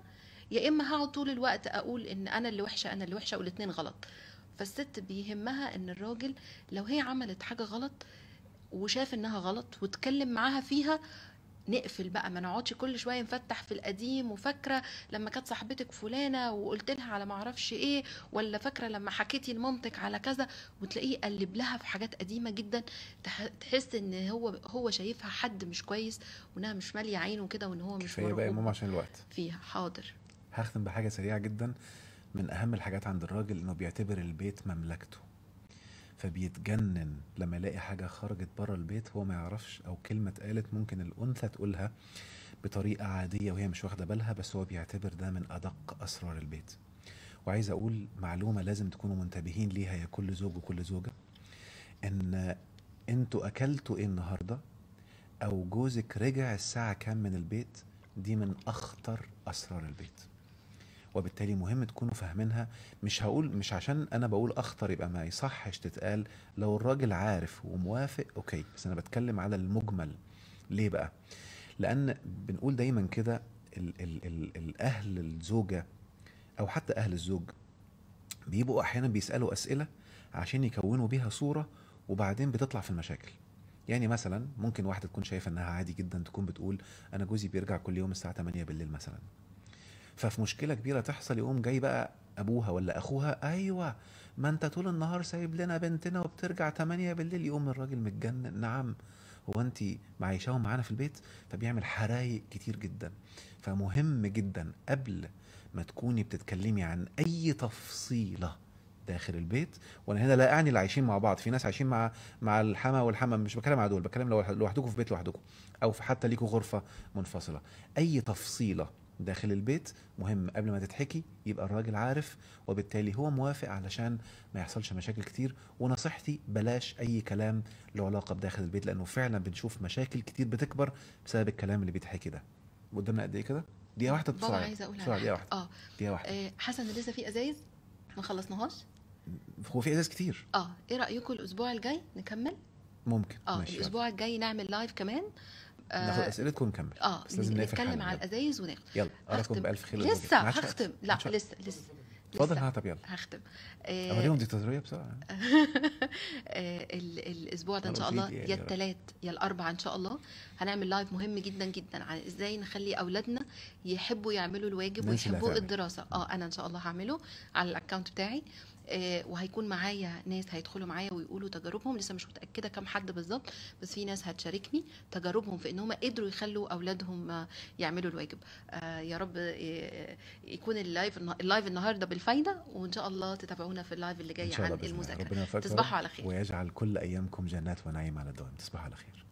يا اما هقعد طول الوقت اقول ان انا اللي وحشه انا اللي وحشه والاثنين غلط فالست بيهمها ان الراجل لو هي عملت حاجه غلط وشاف انها غلط واتكلم معاها فيها نقفل بقى ما نقعدش كل شويه نفتح في القديم وفاكره لما كانت صاحبتك فلانه وقلت لها على ما اعرفش ايه ولا فاكره لما حكيتي لمامتك على كذا وتلاقيه قلب لها في حاجات قديمه جدا تحس ان هو هو شايفها حد مش كويس وانها مش ماليه عينه كده وان هو مش كفايه بقى يا ماما عشان الوقت فيها حاضر هختم بحاجه سريعه جدا من اهم الحاجات عند الراجل انه بيعتبر البيت مملكته فبيتجنن لما يلاقي حاجة خرجت بره البيت هو ما يعرفش أو كلمة اتقالت ممكن الأنثى تقولها بطريقة عادية وهي مش واخدة بالها بس هو بيعتبر ده من أدق أسرار البيت وعايز أقول معلومة لازم تكونوا منتبهين ليها يا كل زوج وكل زوجة إن أنتوا أكلتوا إيه النهاردة أو جوزك رجع الساعة كام من البيت دي من أخطر أسرار البيت وبالتالي مهم تكونوا فاهمينها مش هقول مش عشان انا بقول اخطر يبقى ما يصحش تتقال لو الراجل عارف وموافق اوكي بس انا بتكلم على المجمل ليه بقى لان بنقول دايما كده ال ال ال الاهل الزوجه او حتى اهل الزوج بيبقوا احيانا بيسالوا اسئله عشان يكونوا بيها صوره وبعدين بتطلع في المشاكل يعني مثلا ممكن واحده تكون شايفه انها عادي جدا تكون بتقول انا جوزي بيرجع كل يوم الساعه 8 بالليل مثلا ففي مشكله كبيره تحصل يقوم جاي بقى ابوها ولا اخوها ايوه ما انت طول النهار سايب لنا بنتنا وبترجع 8 بالليل يقوم الراجل متجنن نعم هو انت معيشاهم معانا في البيت فبيعمل حرايق كتير جدا فمهم جدا قبل ما تكوني بتتكلمي عن اي تفصيله داخل البيت وانا هنا لا اعني اللي عايشين مع بعض في ناس عايشين مع مع الحما والحما مش بتكلم على دول بتكلم لوحدكم في بيت لوحدكم او في حتى ليكوا غرفه منفصله اي تفصيله داخل البيت مهم قبل ما تتحكي يبقى الراجل عارف وبالتالي هو موافق علشان ما يحصلش مشاكل كتير ونصيحتي بلاش اي كلام له علاقه بداخل البيت لانه فعلا بنشوف مشاكل كتير بتكبر بسبب الكلام اللي بيتحكي ده قدامنا قد ايه كده دقيقه واحده بسرعه بابا عايز اقول دقيقه واحده اه دقيقه واحده آه، حسن لسه في ازايز ما خلصناهاش هو في ازاز كتير اه ايه رايكم الاسبوع الجاي نكمل ممكن اه ماشي الاسبوع الجاي نعمل لايف كمان ناخد آه، اسئلتكم ونكمل اه بس لازم نتكلم على الازايز وناخد يلا اراكم بالف خير لسه نعم، هختم لا نعم، لسه لسه اتفضل ها نعم، طب يلا هختم اوريهم ديكتاتوريه بسرعه الاسبوع ده ان شاء الله يا الثلاث يا الاربع ان شاء الله هنعمل لايف مهم جدا جدا عن ازاي نخلي اولادنا يحبوا يعملوا الواجب ويحبوا الدراسه اه انا ان شاء الله هعمله على الاكونت بتاعي آه آه، وهيكون معايا ناس هيدخلوا معايا ويقولوا تجاربهم لسه مش متاكده كم حد بالظبط بس في ناس هتشاركني تجاربهم في ان هم قدروا يخلوا اولادهم آه، يعملوا الواجب آه، يا رب يكون اللايف اللايف النهارده بالفايده وان شاء الله تتابعونا في اللايف اللي جاي عن المذاكره تصبحوا على خير ويجعل كل ايامكم جنات ونعيم على الدوام تصبحوا على خير